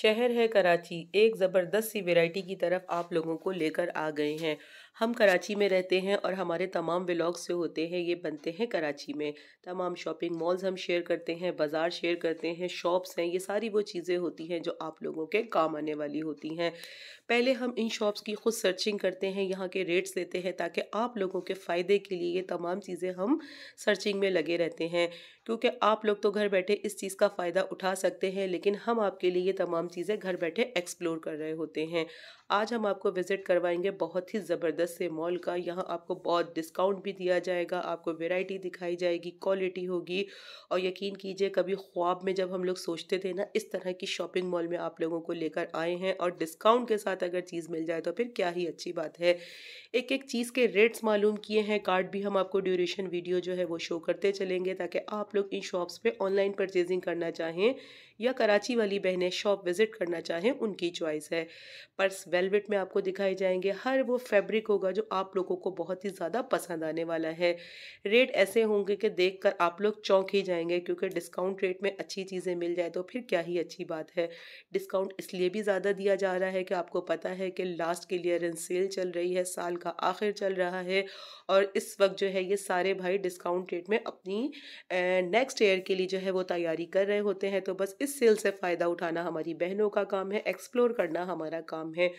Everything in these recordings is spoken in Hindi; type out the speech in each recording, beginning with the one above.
शहर है कराची एक ज़बरदस्त सी वैरायटी की तरफ आप लोगों को लेकर आ गए हैं हम कराची में रहते हैं और हमारे तमाम व्लॉग्स जो होते हैं ये बनते हैं कराची में तमाम शॉपिंग मॉल्स हम शेयर करते हैं बाज़ार शेयर करते हैं शॉप्स हैं ये सारी वो चीज़ें होती हैं जो आप लोगों के काम आने वाली होती हैं पहले हम इन शॉप्स की ख़ुद सर्चिंग करते हैं यहाँ के रेट्स लेते हैं ताकि आप लोगों के फ़ायदे के लिए ये तमाम चीज़ें हम सर्चिंग में लगे रहते हैं क्योंकि आप लोग तो घर बैठे इस चीज़ का फ़ायदा उठा सकते हैं लेकिन हम आपके लिए ये तमाम चीज़ें घर बैठे एक्सप्लोर कर रहे होते हैं आज हम आपको विज़िट करवाएंगे बहुत ही ज़बरदस्त दस से मॉल का यहाँ आपको बहुत डिस्काउंट भी दिया जाएगा आपको वेराइटी दिखाई जाएगी क्वालिटी होगी और यकीन कीजिए कभी ख्वाब में जब हम लोग सोचते थे ना इस तरह की शॉपिंग मॉल में आप लोगों को लेकर आए हैं और डिस्काउंट के साथ अगर चीज़ मिल जाए तो फिर क्या ही अच्छी बात है एक एक चीज़ के रेट्स मालूम किए हैं कार्ड भी हम आपको ड्यूरेशन वीडियो जो है वो शो करते चलेंगे ताकि आप लोग इन शॉप्स पर ऑनलाइन परचेजिंग करना चाहें या कराची वाली बहनें शॉप विज़िट करना चाहें उनकी चॉइस है पर्स वेलवेट में आपको दिखाए जाएंगे हर वो फैब्रिक होगा जो आप लोगों को बहुत ही ज़्यादा पसंद आने वाला है रेट ऐसे होंगे कि देख कर आप लोग चौंक ही जाएंगे क्योंकि डिस्काउंट रेट में अच्छी चीज़ें मिल जाए तो फिर क्या ही अच्छी बात है डिस्काउंट इसलिए भी ज़्यादा दिया जा रहा है कि आपको पता है कि लास्ट क्लियरेंस सेल चल रही है साल का आखिर चल रहा है और इस वक्त जो है ये सारे भाई डिस्काउंट रेट में अपनी नेक्स्ट ईयर के लिए जो है वो तैयारी कर रहे होते हैं तो बस इस सेल से फ़ायदा उठाना हमारी बहनों का काम है एक्सप्लोर करना हमारा काम है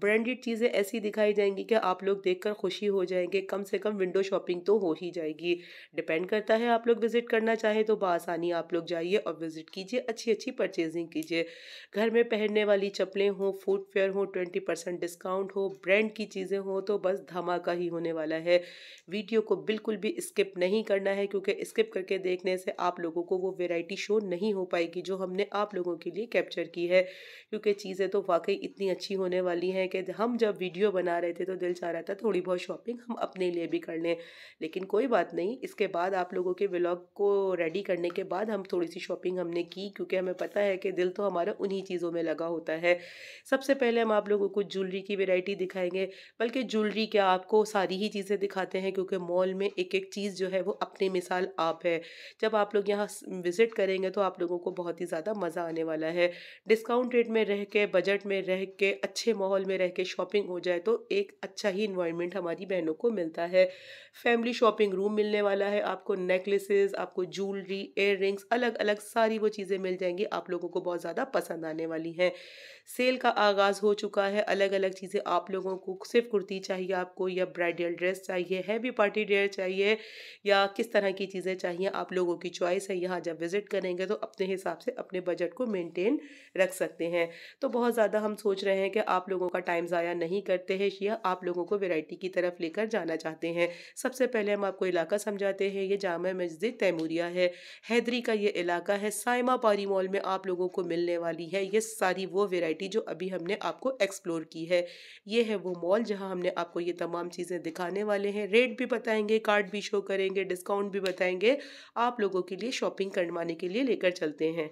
ब्रांडेड चीज़ें ऐसी दिखाई जाएंगी कि आप लोग देखकर खुशी हो जाएंगे कम से कम विंडो शॉपिंग तो हो ही जाएगी डिपेंड करता है आप लोग विज़िट करना चाहें तो बसानी आप लोग जाइए और विज़िट कीजिए अच्छी अच्छी परचेजिंग कीजिए घर में पहनने वाली चप्पलें हों फूड फेयर हो ट्वेंटी परसेंट डिस्काउंट हो ब्रांड की चीज़ें हों तो बस धमाका ही होने वाला है वीडियो को बिल्कुल भी स्किप नहीं करना है क्योंकि स्किप करके देखने से आप लोगों को वो वेराइटी शो नहीं हो पाएगी जो हमने आप लोगों के लिए कैप्चर की है क्योंकि चीज़ें तो वाकई इतनी अच्छी होने वाली हैं हैं कि हम जब वीडियो बना रहे थे तो दिल चाह रहा था थोड़ी बहुत शॉपिंग हम अपने लिए भी कर लें लेकिन कोई बात नहीं इसके बाद आप लोगों के व्लॉग को रेडी करने के बाद हम थोड़ी सी शॉपिंग हमने की क्योंकि हमें पता है कि दिल तो हमारा उन्हीं चीज़ों में लगा होता है सबसे पहले हम आप लोगों को ज्वेलरी की वेराइटी दिखाएंगे बल्कि ज्वेलरी क्या आपको सारी ही चीज़ें दिखाते हैं क्योंकि मॉल में एक एक चीज़ जो है वो अपनी मिसाल आप है जब आप लोग यहाँ विज़िट करेंगे तो आप लोगों को बहुत ही ज़्यादा मज़ा आने वाला है डिस्काउंट रेट में रह के बजट में रह के अच्छे माहौल में रह के शॉपिंग हो जाए तो एक अच्छा ही इन्वायरमेंट हमारी बहनों को मिलता है फैमिली शॉपिंग रूम मिलने वाला है आपको नेकलेसेस आपको ज्वेलरी एयर अलग अलग सारी वो चीज़ें मिल जाएंगी आप लोगों को बहुत ज़्यादा पसंद आने वाली हैं सेल का आगाज़ हो चुका है अलग अलग चीज़ें आप लोगों को सिर्फ कुर्ती चाहिए आपको या ब्राइडल ड्रेस चाहिए हैवी पार्टी डेयर चाहिए या किस तरह की चीज़ें चाहिए आप लोगों की चॉइस है यहाँ जब विज़िट करेंगे तो अपने हिसाब से अपने बजट को मेनटेन रख सकते हैं तो बहुत ज़्यादा हम सोच रहे हैं कि आप लोगों का टाइम ज़ाया नहीं करते हैं या आप लोगों को वेराइटी की तरफ लेकर जाना चाहते हैं सबसे पहले हम आपको इलाका समझाते हैं ये जामा मस्जिद तैमूरिया है हैदरी का ये इलाका है साइमा पारी मॉल में आप लोगों को मिलने वाली है ये सारी वो वेराइटी जो अभी हमने आपको एक्सप्लोर की है ये है वो मॉल जहाँ हमने आपको ये तमाम चीज़ें दिखाने वाले हैं रेट भी बताएंगे कार्ड भी शो करेंगे डिस्काउंट भी बताएंगे आप लोगों के लिए शॉपिंग करवाने के लिए लेकर चलते हैं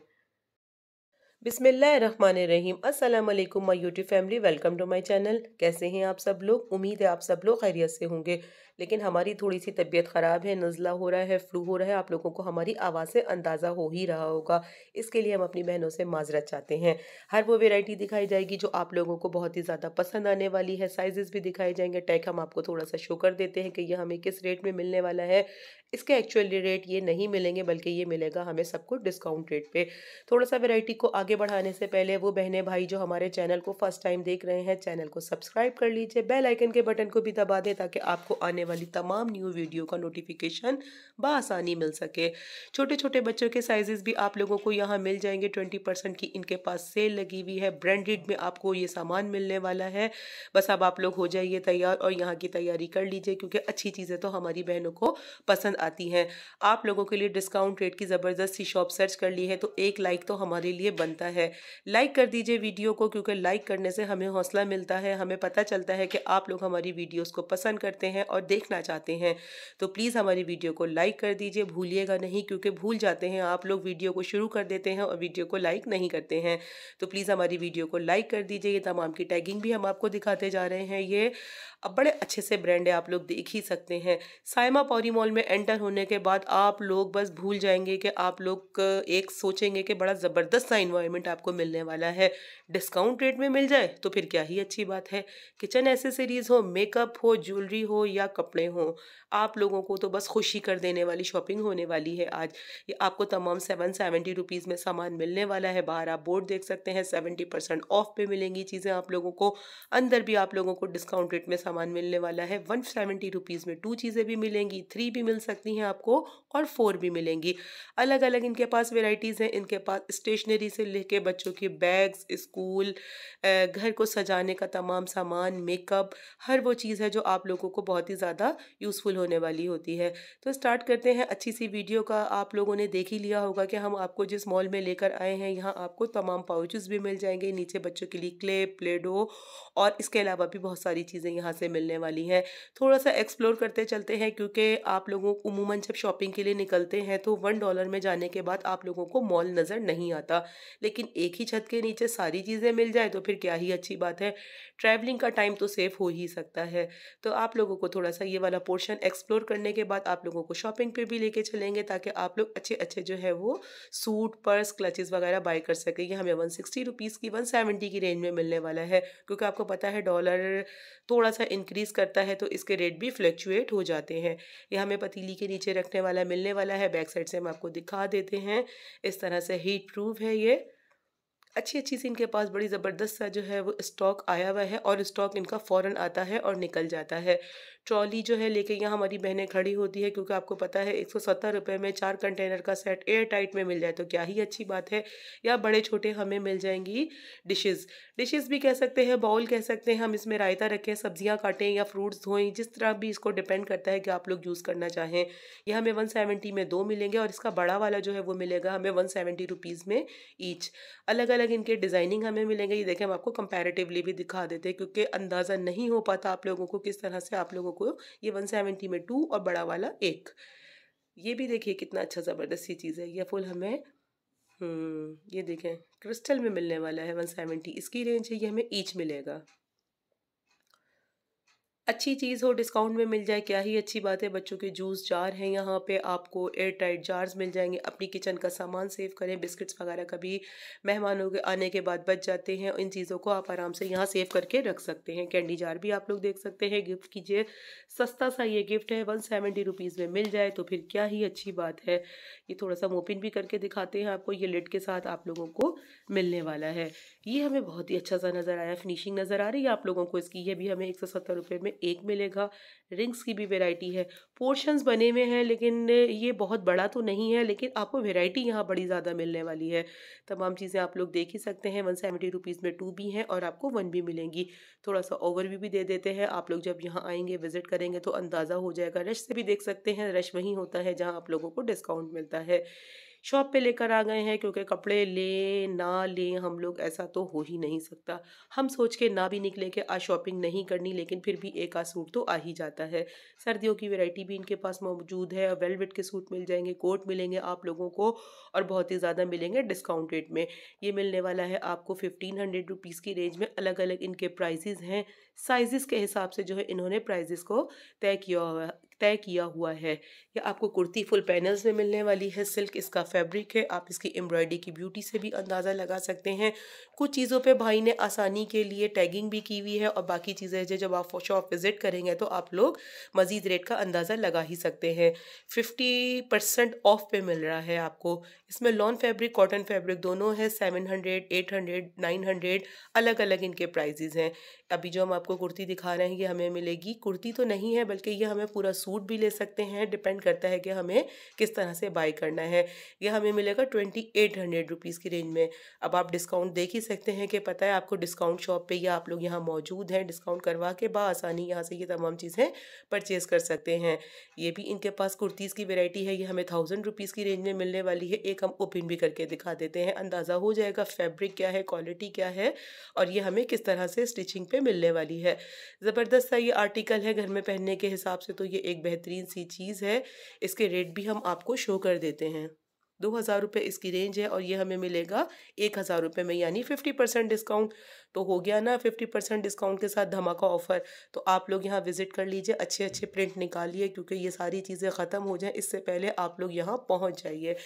बिसमीम अस्सलाम वालेकुम my YouTube family welcome to my channel कैसे हैं आप सब लोग उम्मीद है आप सब लोग खैरियत से होंगे लेकिन हमारी थोड़ी सी तबीयत ख़राब है नज़ला हो रहा है फ्लू हो रहा है आप लोगों को हमारी आवाज़ से अंदाज़ा हो ही रहा होगा इसके लिए हम अपनी बहनों से माजरत चाहते हैं हर वो वेराइटी दिखाई जाएगी जो आप लोगों को बहुत ही ज़्यादा पसंद आने वाली है साइज़ भी दिखाए जाएंगे टैक हम आपको थोड़ा सा शो कर देते हैं कि यह हमें किस रेट में मिलने वाला है इसके एक्चुअल रेट ये नहीं मिलेंगे बल्कि ये मिलेगा हमें सबको डिस्काउंट रेट पे थोड़ा सा वैरायटी को आगे बढ़ाने से पहले वो बहने भाई जो हमारे चैनल को फर्स्ट टाइम देख रहे हैं चैनल को सब्सक्राइब कर लीजिए बेल आइकन के बटन को भी दबा दें ताकि आपको आने आने वाली तमाम न्यू वीडियो का नोटिफिकेशन बसानी मिल सके छोटे छोटे बच्चों के साइजेस भी आप लोगों को यहाँ मिल जाएंगे ट्वेंटी परसेंट की इनके पास सेल लगी हुई है ब्रांडेड में आपको ये सामान मिलने वाला है बस अब आप लोग हो जाइए तैयार और यहाँ की तैयारी कर लीजिए क्योंकि अच्छी चीज़ें तो हमारी बहनों को पसंद आती हैं आप लोगों के लिए डिस्काउंट रेट की ज़बरदस्त सी शॉप सर्च कर ली है तो एक लाइक तो हमारे लिए बनता है लाइक कर दीजिए वीडियो को क्योंकि लाइक करने से हमें हौसला मिलता है हमें पता चलता है कि आप लोग हमारी वीडियोज़ को पसंद करते हैं और देखना चाहते हैं तो प्लीज़ हमारी वीडियो को लाइक कर दीजिए भूलिएगा नहीं क्योंकि भूल जाते हैं आप लोग वीडियो को शुरू कर देते हैं और वीडियो को लाइक नहीं करते हैं तो प्लीज़ हमारी वीडियो को लाइक कर दीजिए ये तमाम की टैगिंग भी हम आपको दिखाते जा रहे हैं ये अब बड़े अच्छे से ब्रांड है आप लोग देख ही सकते हैं साइमा पौरी मॉल में एंटर होने के बाद आप लोग बस भूल जाएंगे कि आप लोग एक सोचेंगे कि बड़ा ज़बरदस्त सा इन्वायरमेंट आपको मिलने वाला है डिस्काउंट रेट में मिल जाए तो फिर क्या ही अच्छी बात है किचन एसेसरीज़ हो मेकअप हो ज्वेलरी हो या कपड़े हों आप लोगों को तो बस खुशी कर देने वाली शॉपिंग होने वाली है आज ये आपको तमाम सेवन सेवेंटी रुपीज़ में सामान मिलने वाला है बाहर आप बोर्ड देख सकते हैं सेवेंटी परसेंट ऑफ पे मिलेंगी चीज़ें आप लोगों को अंदर भी आप लोगों को डिस्काउंट रेट में सामान मिलने वाला है वन सेवेंटी रुपीज़ में टू चीज़ें भी मिलेंगी थ्री भी मिल सकती हैं आपको और फोर भी मिलेंगी अलग अलग इनके पास वेराइटीज़ हैं इनके पास स्टेशनरी से लेके बच्चों के बैग्स स्कूल घर को सजाने का तमाम सामान मेकअप हर वो चीज़ है जो आप लोगों को बहुत ही ज़्यादा ज़्यादा यूज़फुल होने वाली होती है तो स्टार्ट करते हैं अच्छी सी वीडियो का आप लोगों ने देख ही लिया होगा कि हम आपको जिस मॉल में लेकर आए हैं यहाँ आपको तमाम पाउचेस भी मिल जाएंगे नीचे बच्चों के लिए क्ले प्लेडो और इसके अलावा भी बहुत सारी चीज़ें यहाँ से मिलने वाली हैं थोड़ा सा एक्सप्लोर करते चलते हैं क्योंकि आप लोगों उमूमन जब शॉपिंग के लिए निकलते हैं तो वन डॉलर में जाने के बाद आप लोगों को मॉल नज़र नहीं आता लेकिन एक ही छत के नीचे सारी चीज़ें मिल जाए तो फिर क्या ही अच्छी बात है ट्रैवलिंग का टाइम तो सेफ हो ही सकता है तो आप लोगों को थोड़ा सा सा ये वाला पोर्शन एक्सप्लोर करने के बाद आप लोगों को शॉपिंग पे भी लेके चलेंगे ताकि आप लोग अच्छे अच्छे जो है वो सूट पर्स क्लचेस वगैरह बाय कर सकें ये हमें वन सिक्सटी रुपीज़ की वन सेवेंटी की रेंज में मिलने वाला है क्योंकि आपको पता है डॉलर थोड़ा सा इंक्रीज़ करता है तो इसके रेट भी फ्लक्चुएट हो जाते हैं यह हमें पतीली के नीचे रखने वाला मिलने वाला है बैक साइड से हम आपको दिखा देते हैं इस तरह से हीट प्रूफ है ये अच्छी अच्छी सी इनके पास बड़ी ज़बरदस्त सा जो है वो स्टॉक आया हुआ है और स्टॉक इनका फ़ौरन आता है और निकल जाता है ट्रॉली जो है लेके यहाँ हमारी बहनें खड़ी होती है क्योंकि आपको पता है एक सौ में चार कंटेनर का सेट एयर टाइट में मिल जाए तो क्या ही अच्छी बात है या बड़े छोटे हमें मिल जाएंगी डिशेज़ डिशेज़ भी कह सकते हैं बाउल कह सकते हैं हम इसमें रायता रखें सब्जियाँ काटें या फ्रूट्स धोएं जिस तरह भी इसको डिपेंड करता है कि आप लोग यूज़ करना चाहें यह हमें वन सेवेंटी में दो मिलेंगे और इसका बड़ा वाला जो है वो मिलेगा हमें वन सेवेंटी रुपीज़ में ईच अलग अलग इनके डिज़ाइनिंग हमें मिलेंगे ये देखें हम आपको कंपेरेटिवली भी दिखा देते हैं क्योंकि अंदाज़ा नहीं हो पाता आप लोगों को किस तरह से आप लोगों को ये वन सेवेंटी में टू और बड़ा वाला एक ये भी देखिए कितना अच्छा ज़बरदस्त सी चीज़ है यह फूल हमें हम्म, ये देखें क्रिस्टल में मिलने वाला है वन सेवेंटी इसकी रेंज है ये हमें ईच मिलेगा अच्छी चीज़ हो डिस्काउंट में मिल जाए क्या ही अच्छी बात है बच्चों के जूस जार हैं यहाँ पे आपको एयर टाइट जार्स मिल जाएंगे अपनी किचन का सामान सेव करें बिस्किट्स वगैरह कभी मेहमानों के आने के बाद बच जाते हैं इन चीज़ों को आप आराम से यहाँ सेव करके रख सकते हैं कैंडी जार भी आप लोग देख सकते हैं गिफ्ट कीजिए सस्ता सा ये गिफ्ट है वन सेवेंटी रुपीज़ में मिल जाए तो फिर क्या ही अच्छी बात है ये थोड़ा सा मोपिन भी करके दिखाते हैं आपको ये लिट के साथ आप लोगों को मिलने वाला है ये हमें बहुत ही अच्छा सा नज़र आया फिनिशिंग नज़र आ रही है आप लोगों को इसकी ये भी हमें एक में एक मिलेगा रिंग्स की भी वेराइटी है पोर्शंस बने हुए हैं लेकिन ये बहुत बड़ा तो नहीं है लेकिन आपको वेराइटी यहाँ बड़ी ज़्यादा मिलने वाली है तमाम चीज़ें आप लोग देख ही सकते हैं वन सेवेंटी रुपीज़ में टू भी हैं और आपको वन भी मिलेंगी थोड़ा सा ओवरव्यू भी दे देते हैं आप लोग जब यहाँ आएंगे विज़िट करेंगे तो अंदाज़ा हो जाएगा रश से भी देख सकते हैं रश वहीं होता है जहाँ आप लोगों को डिस्काउंट मिलता है शॉप पे लेकर आ गए हैं क्योंकि कपड़े लें ना लें हम लोग ऐसा तो हो ही नहीं सकता हम सोच के ना भी निकले कि आज शॉपिंग नहीं करनी लेकिन फिर भी एक आध सूट तो आ ही जाता है सर्दियों की वैरायटी भी इनके पास मौजूद है वेलवेट के सूट मिल जाएंगे कोट मिलेंगे आप लोगों को और बहुत ही ज़्यादा मिलेंगे डिस्काउंट रेट में ये मिलने वाला है आपको फिफ्टीन हंड्रेड रुपीज़ की रेंज में अलग अलग इनके प्राइजेज़ हैं साइजेस के हिसाब से जो है इन्होंने प्राइजेस को तय किया हुआ तय किया हुआ है या आपको कुर्ती फुल पैनल्स में मिलने वाली है सिल्क इसका फैब्रिक है आप इसकी एम्ब्रॉयडरी की ब्यूटी से भी अंदाज़ा लगा सकते हैं कुछ चीज़ों पे भाई ने आसानी के लिए टैगिंग भी की हुई है और बाकी चीज़ें जो जब आप शॉप विज़िट करेंगे तो आप लोग मज़ीद रेट का अंदाज़ा लगा ही सकते हैं फिफ्टी परसेंट ऑफ पे मिल रहा है आपको इसमें लॉन फैब्रिक कॉटन फैब्रिक दोनों है seven hundred eight hundred nine hundred अलग अलग इनके प्राइजेज़ हैं अभी जो हम आपको कुर्ती दिखा रहे हैं ये हमें मिलेगी कुर्ती तो नहीं है बल्कि ये हमें पूरा सूट भी ले सकते हैं डिपेंड करता है कि हमें किस तरह से बाई करना है ये हमें मिलेगा ट्वेंटी एट हंड्रेड रुपीज़ की रेंज में अब आप डिस्काउंट देख ही सकते हैं कि पता है आपको डिस्काउंट शॉप पर या आप लोग यहाँ मौजूद हैं डिस्काउंट करवा के बसानी यहाँ से ये तमाम चीज़ें परचेज़ कर सकते हैं ये भी इनके पास कुर्तीज़ की वेराइटी है ये हमें थाउजेंड रुपीज़ की रेंज में मिलने वाली है एक हम ओपन भी करके दिखा देते हैं अंदाज़ा हो जाएगा फैब्रिक क्या है क्वालिटी क्या है और ये हमें किस तरह से स्टिचिंग पे मिलने वाली है ज़बरदस्त सा ये आर्टिकल है घर में पहनने के हिसाब से तो ये एक बेहतरीन सी चीज़ है इसके रेट भी हम आपको शो कर देते हैं दो हज़ार रुपये इसकी रेंज है और ये हमें मिलेगा एक हज़ार रुपये में यानी फिफ्टी परसेंट डिस्काउंट तो हो गया ना फिफ्टी परसेंट डिस्काउंट के साथ धमाका ऑफर तो आप लोग यहाँ विजिट कर लीजिए अच्छे अच्छे प्रिंट निकालिए क्योंकि ये सारी चीज़ें ख़त्म हो जाएँ इससे पहले आप लोग यहाँ पहुँच जाइए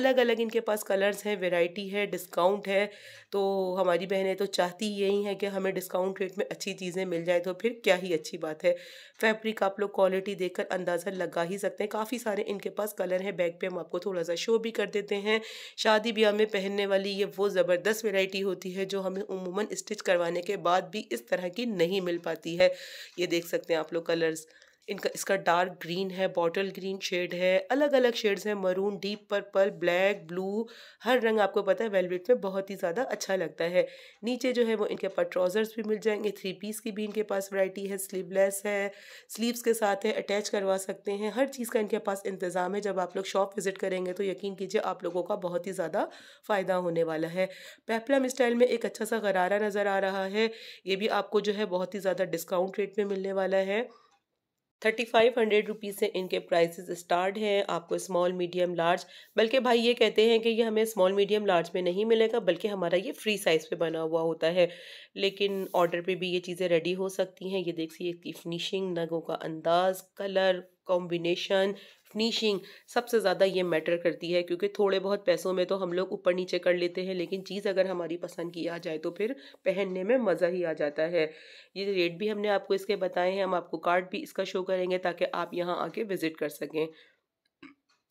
अलग अलग इनके पास कलर्स हैं वेराइटी है डिस्काउंट है तो हमारी बहनें तो चाहती यही हैं कि हमें डिस्काउंट रेट में अच्छी चीज़ें मिल जाए तो फिर क्या ही अच्छी बात है फैब्रिक आप लोग क्वालिटी देख अंदाज़ा लगा ही सकते हैं काफ़ी सारे इनके पास कलर हैं बैग पर हम आपको थोड़ा सा शो भी कर देते हैं शादी ब्याह में पहनने वाली ये वो ज़बरदस्त वेराइटी होती है जो हमें उमूमन स्टिच स्टिच करवाने के बाद भी इस तरह की नहीं मिल पाती है ये देख सकते हैं आप लोग कलर्स इनका इसका डार्क ग्रीन है बॉटल ग्रीन शेड है अलग अलग शेड्स हैं maroon deep purple black blue हर रंग आपको पता है वेलवेट में बहुत ही ज़्यादा अच्छा लगता है नीचे जो है वो इनके पास ट्राउज़र्स भी मिल जाएंगे थ्री पीस की भी इनके पास वैरायटी है स्लीवलेस है स्लीव्स के साथ है अटैच करवा सकते हैं हर चीज़ का इनके पास इंतज़ाम है जब आप लोग शॉप विज़िट करेंगे तो यकीन कीजिए आप लोगों का बहुत ही ज़्यादा फ़ायदा होने वाला है पेपलम स्टाइल में एक अच्छा सा गरारा नज़र आ रहा है ये भी आपको जो है बहुत ही ज़्यादा डिस्काउंट रेट में मिलने वाला है थर्टी फाइव हंड्रेड रुपीज़ से इनके प्राइसेस स्टार्ट हैं आपको स्मॉल मीडियम लार्ज बल्कि भाई ये कहते हैं कि ये हमें स्मॉल मीडियम लार्ज में नहीं मिलेगा बल्कि हमारा ये फ्री साइज़ पे बना हुआ होता है लेकिन ऑर्डर पे भी ये चीज़ें रेडी हो सकती हैं ये देखिए इसकी फिनिशिंग नगों का अंदाज़ कलर कॉम्बिनेशन फिनिशिंग सबसे ज़्यादा ये मैटर करती है क्योंकि थोड़े बहुत पैसों में तो हम लोग ऊपर नीचे कर लेते हैं लेकिन चीज़ अगर हमारी पसंद की आ जाए तो फिर पहनने में मज़ा ही आ जाता है ये रेट भी हमने आपको इसके बताए हैं हम आपको कार्ड भी इसका शो करेंगे ताकि आप यहाँ आके विज़िट कर सकें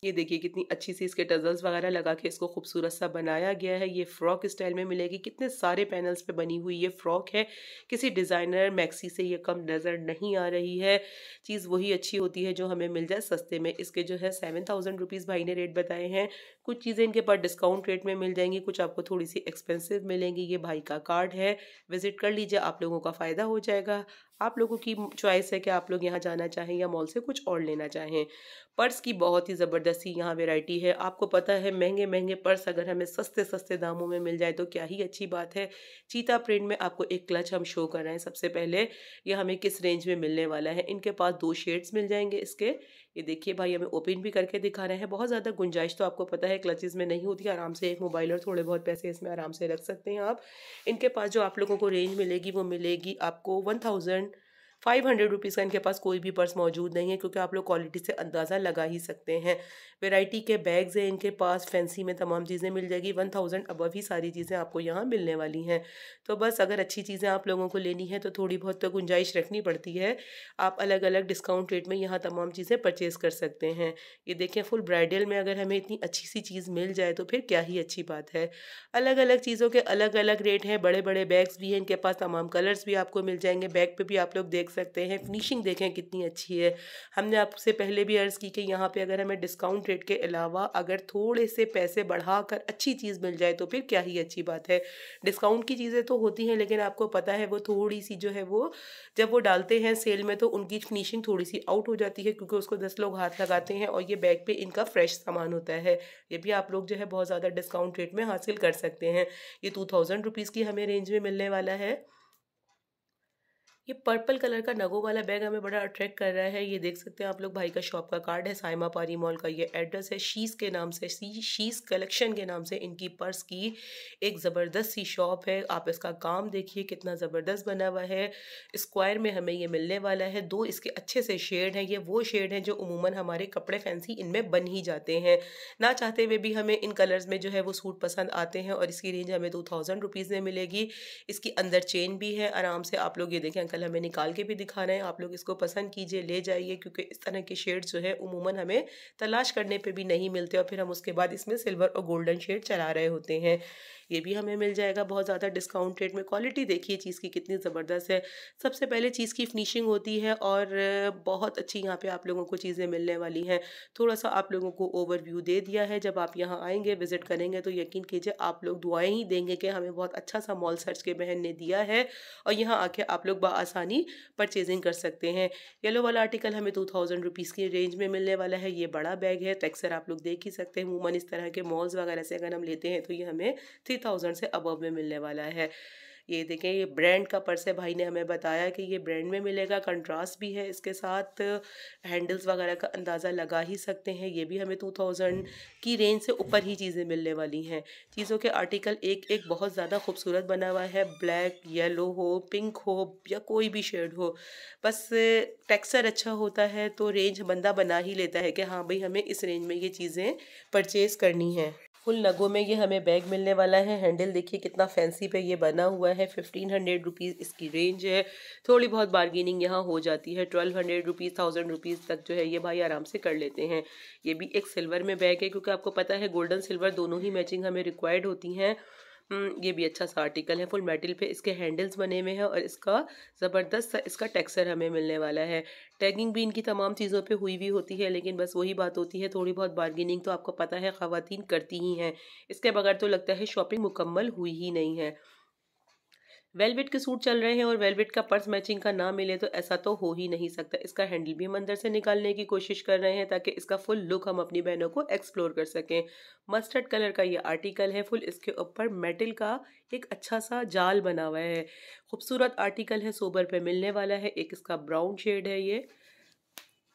ये देखिए कितनी अच्छी सी इसके टजल्स वगैरह लगा के इसको खूबसूरत सा बनाया गया है ये फ्रॉक स्टाइल में मिलेगी कितने सारे पैनल्स पे बनी हुई ये फ्रॉक है किसी डिज़ाइनर मैक्सी से ये कम नज़र नहीं आ रही है चीज़ वही अच्छी होती है जो हमें मिल जाए सस्ते में इसके जो है सेवन थाउजेंड रुपीज़ भाई ने रेट बताए हैं कुछ चीज़ें इनके पास डिस्काउंट रेट में मिल जाएंगी कुछ आपको थोड़ी सी एक्सपेंसिव मिलेंगी ये भाई का कार्ड है विज़िट कर लीजिए आप लोगों का फ़ायदा हो जाएगा आप लोगों की चॉइस है कि आप लोग यहाँ जाना चाहें या मॉल से कुछ और लेना चाहें पर्स की बहुत ही ज़बरदस्ती यहाँ वेराइटी है आपको पता है महंगे महंगे पर्स अगर हमें सस्ते सस्ते दामों में मिल जाए तो क्या ही अच्छी बात है चीता प्रिंट में आपको एक क्लच हम शो कर रहे हैं सबसे पहले यह हमें किस रेंज में मिलने वाला है इनके पास दो शेड्स मिल जाएंगे इसके ये देखिए भाई हमें ओपन भी करके दिखा रहे हैं बहुत ज़्यादा गुंजाइश तो आपको पता है क्लचेज़ में नहीं होती आराम से एक मोबाइल और थोड़े बहुत पैसे इसमें आराम से रख सकते हैं आप इनके पास जो आप लोगों को रेंज मिलेगी वो मिलेगी आपको one thousand five hundred rupees का इनके पास कोई भी पर्स मौजूद नहीं है क्योंकि आप लोग क्वालिटी से अंदाज़ा लगा ही सकते हैं वेराइटी के बैग्स हैं इनके पास फैंसी में तमाम चीज़ें मिल जाएगी वन थाउजेंड अबव ही सारी चीज़ें आपको यहाँ मिलने वाली हैं तो बस अगर अच्छी चीज़ें आप लोगों को लेनी है तो थोड़ी बहुत तो गुंजाइश रखनी पड़ती है आप अलग अलग डिस्काउंट रेट में यहाँ तमाम चीज़ें परचेज़ कर सकते हैं ये देखें फुल ब्राइडल में अगर हमें इतनी अच्छी सी चीज़ मिल जाए तो फिर क्या ही अच्छी बात है अलग अलग चीज़ों के अलग अलग रेट हैं बड़े बड़े बैग्स भी हैं इनके पास तमाम कलर्स भी आपको मिल जाएंगे बैग पर भी आप लोग देख सकते हैं फिनिशिंग देखें कितनी अच्छी है हमने आपसे पहले भी अर्ज़ की कि यहाँ पे अगर हमें डिस्काउंट रेट के अलावा अगर थोड़े से पैसे बढ़ा कर अच्छी चीज़ मिल जाए तो फिर क्या ही अच्छी बात है डिस्काउंट की चीज़ें तो होती हैं लेकिन आपको पता है वो थोड़ी सी जो है वो जब वो डालते हैं सेल में तो उनकी फिनिशिंग थोड़ी सी आउट हो जाती है क्योंकि उसको दस लोग हाथ लगाते हैं और ये बैग पर इनका फ्रेश सामान होता है ये भी आप लोग जो है बहुत ज़्यादा डिस्काउंट रेट में हासिल कर सकते हैं ये टू थाउजेंड रुपीज़ की हमें रेंज में मिलने वाला है ये पर्पल कलर का नगो वाला बैग हमें बड़ा अट्रैक्ट कर रहा है ये देख सकते हैं आप लोग भाई का शॉप का कार्ड है साइमा पारी मॉल का ये एड्रेस है शीश के नाम से सी कलेक्शन के नाम से इनकी पर्स की एक ज़बरदस्त सी शॉप है आप इसका काम देखिए कितना ज़बरदस्त बना हुआ है स्क्वायर में हमें ये मिलने वाला है दो इसके अच्छे से शेड हैं ये वो शेड हैं जो उमूमन हमारे कपड़े फैंसी इनमें बन ही जाते हैं ना चाहते हुए भी हमें इन कलर्स में जो है वो सूट पसंद आते हैं और इसकी रेंज हमें टू थाउजेंड रुपीज़ में मिलेगी इसकी अंदर चेन भी है आराम से आप लोग ये देखें अंकल कल हमें निकाल के भी दिखाना है आप लोग इसको पसंद कीजिए ले जाइए क्योंकि इस तरह के शेड जो है उमूमन हमें तलाश करने पर भी नहीं मिलते और फिर हम उसके बाद इसमें सिल्वर और गोल्डन शेड चला रहे होते हैं ये भी हमें मिल जाएगा बहुत ज़्यादा डिस्काउंट रेट में क्वालिटी देखिए चीज़ की कितनी ज़बरदस्त है सबसे पहले चीज़ की फिनिशिंग होती है और बहुत अच्छी यहाँ पे आप लोगों को चीज़ें मिलने वाली हैं थोड़ा सा आप लोगों को ओवरव्यू दे दिया है जब आप यहाँ आएंगे विज़िट करेंगे तो यकीन कीजिए आप लोग दुआएँ ही देंगे कि हमें बहुत अच्छा सा मॉल सर्च के बहन ने दिया है और यहाँ आके आप लोग बसानी परचेजिंग कर सकते हैं येलो वाला आर्टिकल हमें टू थाउजेंड रुपीज़ की रेंज में मिलने वाला है ये बड़ा बैग है तो अक्सर आप लोग देख ही सकते हैं वूमन इस तरह के मॉल्स वगैरह से अगर हम लेते हैं तो ये हमें थ्री थाउजेंड से अबव में मिलने वाला है ये देखें ये ब्रांड का पर्स है भाई ने हमें बताया कि ये ब्रांड में मिलेगा कंट्रास्ट भी है इसके साथ हैंडल्स वगैरह का अंदाज़ा लगा ही सकते हैं ये भी हमें टू थाउजेंड की रेंज से ऊपर ही चीज़ें मिलने वाली हैं चीज़ों के आर्टिकल एक एक बहुत ज़्यादा खूबसूरत बना हुआ है ब्लैक येलो हो पिंक हो या कोई भी शेड हो बस टेक्सचर अच्छा होता है तो रेंज बंदा बना ही लेता है कि हाँ भाई हमें इस रेंज में ये चीज़ें परचेज़ करनी है फुल नगों में ये हमें बैग मिलने वाला है हैंडल देखिए कितना फैंसी पे ये बना हुआ है फिफ्टीन हंड्रेड रुपीज़ इसकी रेंज है थोड़ी बहुत बार्गेनिंग यहाँ हो जाती है twelve hundred rupees thousand rupees तक जो है ये भाई आराम से कर लेते हैं ये भी एक सिल्वर में बैग है क्योंकि आपको पता है गोल्डन सिल्वर दोनों ही मैचिंग हमें रिक्वायर्ड होती हैं हम्म, ये भी अच्छा सा आर्टिकल है फुल मेटल पे इसके हैंडल्स बने हुए हैं और इसका ज़बरदस्त इसका टेक्सचर हमें मिलने वाला है टैगिंग भी इनकी तमाम चीज़ों पे हुई भी होती है लेकिन बस वही बात होती है थोड़ी बहुत बार्गेनिंग तो आपको पता है ख़वान करती ही हैं इसके बगैर तो लगता है शॉपिंग मुकम्मल हुई ही नहीं है वेलवेट के सूट चल रहे हैं और वेलवेट का पर्स मैचिंग का ना मिले तो ऐसा तो हो ही नहीं सकता इसका हैंडल भी हम अंदर से निकालने की कोशिश कर रहे हैं ताकि इसका फुल लुक हम अपनी बहनों को एक्सप्लोर कर सकें मस्टर्ड कलर का ये आर्टिकल है फुल इसके ऊपर मेटल का एक अच्छा सा जाल बना हुआ है खूबसूरत आर्टिकल है सोबर पर मिलने वाला है एक इसका ब्राउन शेड है ये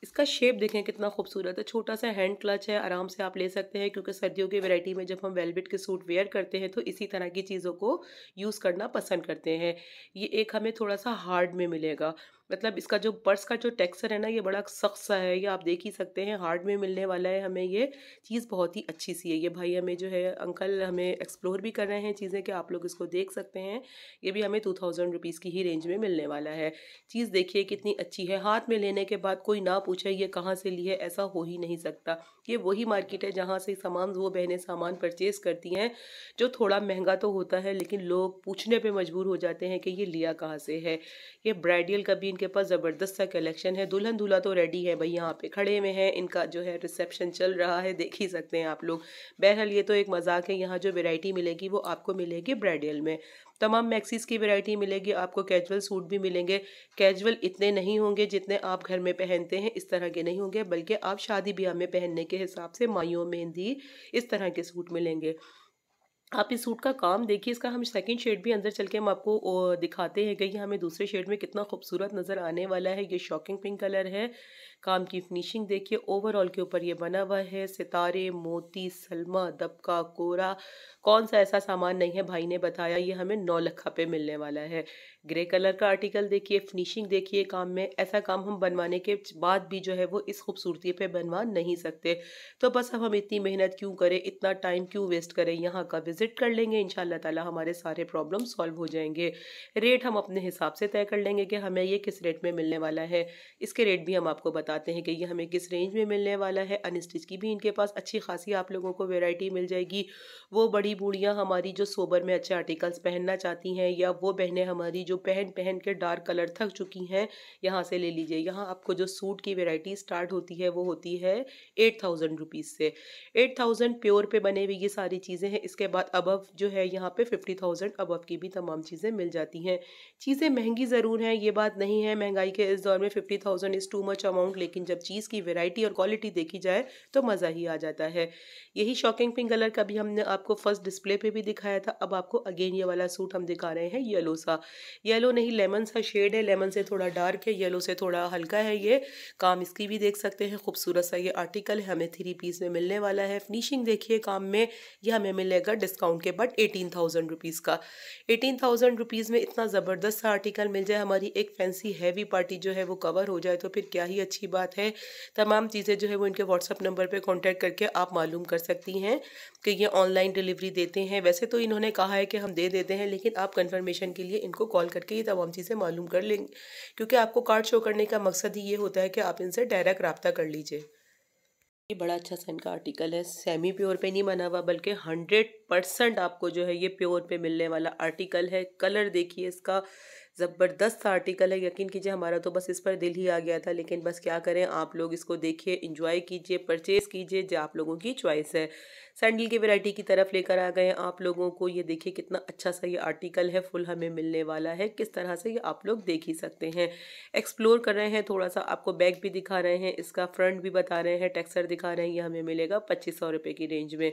इसका शेप देखें कितना खूबसूरत है छोटा सा हैंड क्लच है आराम से आप ले सकते हैं क्योंकि सर्दियों की वैरायटी में जब हम वेलवेट के सूट वेयर करते हैं तो इसी तरह की चीज़ों को यूज़ करना पसंद करते हैं ये एक हमें थोड़ा सा हार्ड में मिलेगा मतलब इसका जो पर्स का जो टेक्सचर है ना ये बड़ा सख्त सा है ये आप देख ही सकते हैं हार्ड में मिलने वाला है हमें ये चीज़ बहुत ही अच्छी सी है ये भाई हमें जो है अंकल हमें एक्सप्लोर भी कर रहे हैं चीज़ें कि आप लोग इसको देख सकते हैं ये भी हमें टू थाउजेंड रुपीज़ की ही रेंज में मिलने वाला है चीज़ देखिए कितनी अच्छी है हाथ में लेने के बाद कोई ना पूछे ये कहाँ से ली है ऐसा हो ही नहीं सकता ये वही मार्केट है जहाँ से सामान वो बहनें सामान परचेज़ करती हैं जो थोड़ा महंगा तो होता है लेकिन लोग पूछने पे मजबूर हो जाते हैं कि ये लिया कहाँ से है ये ब्राइडल का भी इनके पास ज़बरदस्त सा कलेक्शन है दुल्हन दूल्हा तो रेडी है भाई यहाँ पे खड़े में है इनका जो है रिसेप्शन चल रहा है देख ही सकते हैं आप लोग बहरहाल ये तो एक मजाक है यहाँ जो वेराइटी मिलेगी वो आपको मिलेगी ब्राइडल में तमाम मैक्सीज़ की वैरायटी मिलेगी आपको कैजुअल सूट भी मिलेंगे कैजुअल इतने नहीं होंगे जितने आप घर में पहनते हैं इस तरह के नहीं होंगे बल्कि आप शादी ब्याह में पहनने के हिसाब से माइयों मेहंदी इस तरह के सूट मिलेंगे आप इस सूट का काम देखिए इसका हम सेकंड शेड भी अंदर चल के हम आपको दिखाते हैं कि हमें दूसरे शेड में कितना खूबसूरत नज़र आने वाला है ये शॉकिंग पिंक कलर है काम की फिनिशिंग देखिए ओवरऑल के ऊपर ये बना हुआ है सितारे मोती सलमा दबका कोरा कौन सा ऐसा सामान नहीं है भाई ने बताया ये हमें नौ लखा पे मिलने वाला है ग्रे कलर का आर्टिकल देखिए फिनिशिंग देखिए काम में ऐसा काम हम बनवाने के बाद भी जो है वो इस खूबसूरती पे बनवा नहीं सकते तो बस अब हम इतनी मेहनत क्यों करें इतना टाइम क्यों वेस्ट करें यहाँ का विजिट कर लेंगे इन ताला हमारे सारे प्रॉब्लम सॉल्व हो जाएंगे रेट हम अपने हिसाब से तय कर लेंगे कि हमें ये किस रेट में मिलने वाला है इसके रेट भी हम आपको बता बताते हैं कि ये हमें किस रेंज में मिलने वाला है अनस्टिच की भी इनके पास अच्छी खासी आप लोगों को वेराइटी मिल जाएगी वो बड़ी बूढ़ियाँ हमारी जो सोबर में अच्छे आर्टिकल्स पहनना चाहती हैं या वो बहनें हमारी जो पहन पहन के डार्क कलर थक चुकी हैं यहाँ से ले लीजिए यहाँ आपको जो सूट की वेराइटी स्टार्ट होती है वो होती है एट थाउजेंड रुपीज़ से एट थाउजेंड प्योर पे बने हुए ये सारी चीज़ें हैं इसके बाद अबव जो है यहाँ पे फिफ्टी थाउजेंड अबव की भी तमाम चीज़ें मिल जाती हैं चीज़ें महंगी ज़रूर हैं ये बात नहीं है महंगाई के इस दौर में fifty thousand is too much amount लेकिन जब चीज़ की वेराइटी और क्वालिटी देखी जाए तो मज़ा ही आ जाता है यही शॉकिंग पिंक कलर का भी हमने आपको फर्स्ट डिस्प्ले पे भी दिखाया था अब आपको अगेन ये वाला सूट हम दिखा रहे हैं येलो सा येलो नहीं लेमन सा शेड है लेमन से थोड़ा डार्क है येलो से थोड़ा हल्का है ये काम इसकी भी देख सकते हैं खूबसूरत सा ये आर्टिकल है हमें थ्री पीस में मिलने वाला है फिनिशिंग देखिए काम में यह हमें मिलेगा डिस्काउंट के बट एटीन थाउजेंड रुपीज़ का एटीन थाउजेंड रुपीज़ में इतना ज़बरदस्त सा आर्टिकल मिल जाए हमारी एक फैंसी हैवी पार्टी जो है वो कवर हो जाए तो फिर क्या ही अच्छी की बात है तमाम चीज़ें जो है वो इनके व्हाट्सअप नंबर पर कॉन्टैक्ट करके आप मालूम कर सकती हैं कि ये ऑनलाइन डिलीवरी देते हैं वैसे तो इन्होंने कहा है कि हम दे देते हैं लेकिन आप कन्फर्मेशन के लिए इनको कॉल करके ये तमाम चीज़ें मालूम कर लेंगे क्योंकि आपको कार्ड शो करने का मकसद ही ये होता है कि आप इनसे डायरेक्ट रबता कर लीजिए ये बड़ा अच्छा सा इनका आर्टिकल है सेमी प्योर पे नहीं बना हुआ बल्कि हंड्रेड परसेंट आपको जो है ये प्योर पे मिलने वाला आर्टिकल है कलर देखिए इसका ज़बरदस्त आर्टिकल है यकीन कीजिए हमारा तो बस इस पर दिल ही आ गया था लेकिन बस क्या करें आप लोग इसको देखिए इंजॉय कीजिए परचेज़ कीजिए जो आप लोगों की चॉइस है सैंडल की वैरायटी की तरफ लेकर आ गए आप लोगों को ये देखिए कितना अच्छा सा ये आर्टिकल है फुल हमें मिलने वाला है किस तरह से ये आप लोग देख ही सकते हैं एक्सप्लोर कर रहे हैं थोड़ा सा आपको बैक भी दिखा रहे हैं इसका फ्रंट भी बता रहे हैं टेक्सर दिखा रहे हैं ये हमें मिलेगा पच्चीस सौ रुपये की रेंज में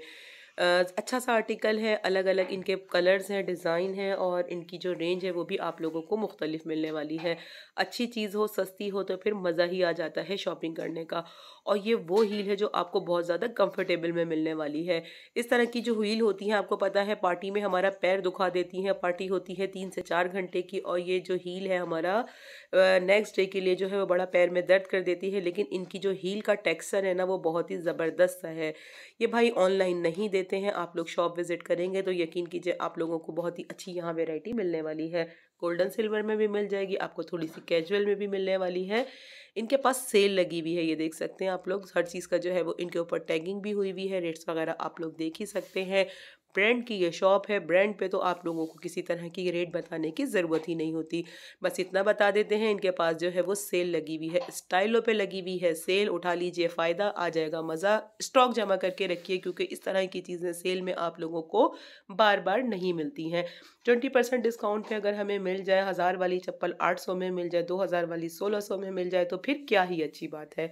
अच्छा सा आर्टिकल है अलग अलग इनके कलर्स हैं डिज़ाइन हैं और इनकी जो रेंज है वो भी आप लोगों को मुख्तलिफ मिलने वाली है अच्छी चीज़ हो सस्ती हो तो फिर मज़ा ही आ जाता है शॉपिंग करने का और ये वो हील है जो आपको बहुत ज़्यादा कंफर्टेबल में मिलने वाली है इस तरह की जो हील होती हैं आपको पता है पार्टी में हमारा पैर दुखा देती हैं पार्टी होती है तीन से चार घंटे की और ये जो हील है हमारा नेक्स्ट डे के लिए जो है वो बड़ा पैर में दर्द कर देती है लेकिन इनकी जो हील का टेक्सचर है ना वो बहुत ही ज़बरदस्त है ये भाई ऑनलाइन नहीं देते हैं आप लोग शॉप विज़िट करेंगे तो यकीन कीजिए आप लोगों को बहुत ही अच्छी यहाँ वेराइटी मिलने वाली है गोल्डन सिल्वर में भी मिल जाएगी आपको थोड़ी सी कैजुअल में भी मिलने वाली है इनके पास सेल लगी हुई है ये देख सकते हैं आप लोग हर चीज़ का जो है वो इनके ऊपर टैगिंग भी हुई हुई है रेट्स वगैरह आप लोग देख ही सकते हैं ब्रांड की ये शॉप है ब्रांड पे तो आप लोगों को किसी तरह की रेट बताने की ज़रूरत ही नहीं होती बस इतना बता देते हैं इनके पास जो है वो सेल लगी हुई है स्टाइलों पे लगी हुई है सेल उठा लीजिए फ़ायदा आ जाएगा मज़ा स्टॉक जमा करके रखिए क्योंकि इस तरह की चीज़ें सेल में आप लोगों को बार बार नहीं मिलती हैं ट्वेंटी परसेंट डिस्काउंट पर अगर हमें मिल जाए हज़ार वाली चप्पल आठ सौ में मिल जाए दो हज़ार वाली सोलह सौ में मिल जाए तो फिर क्या ही अच्छी बात है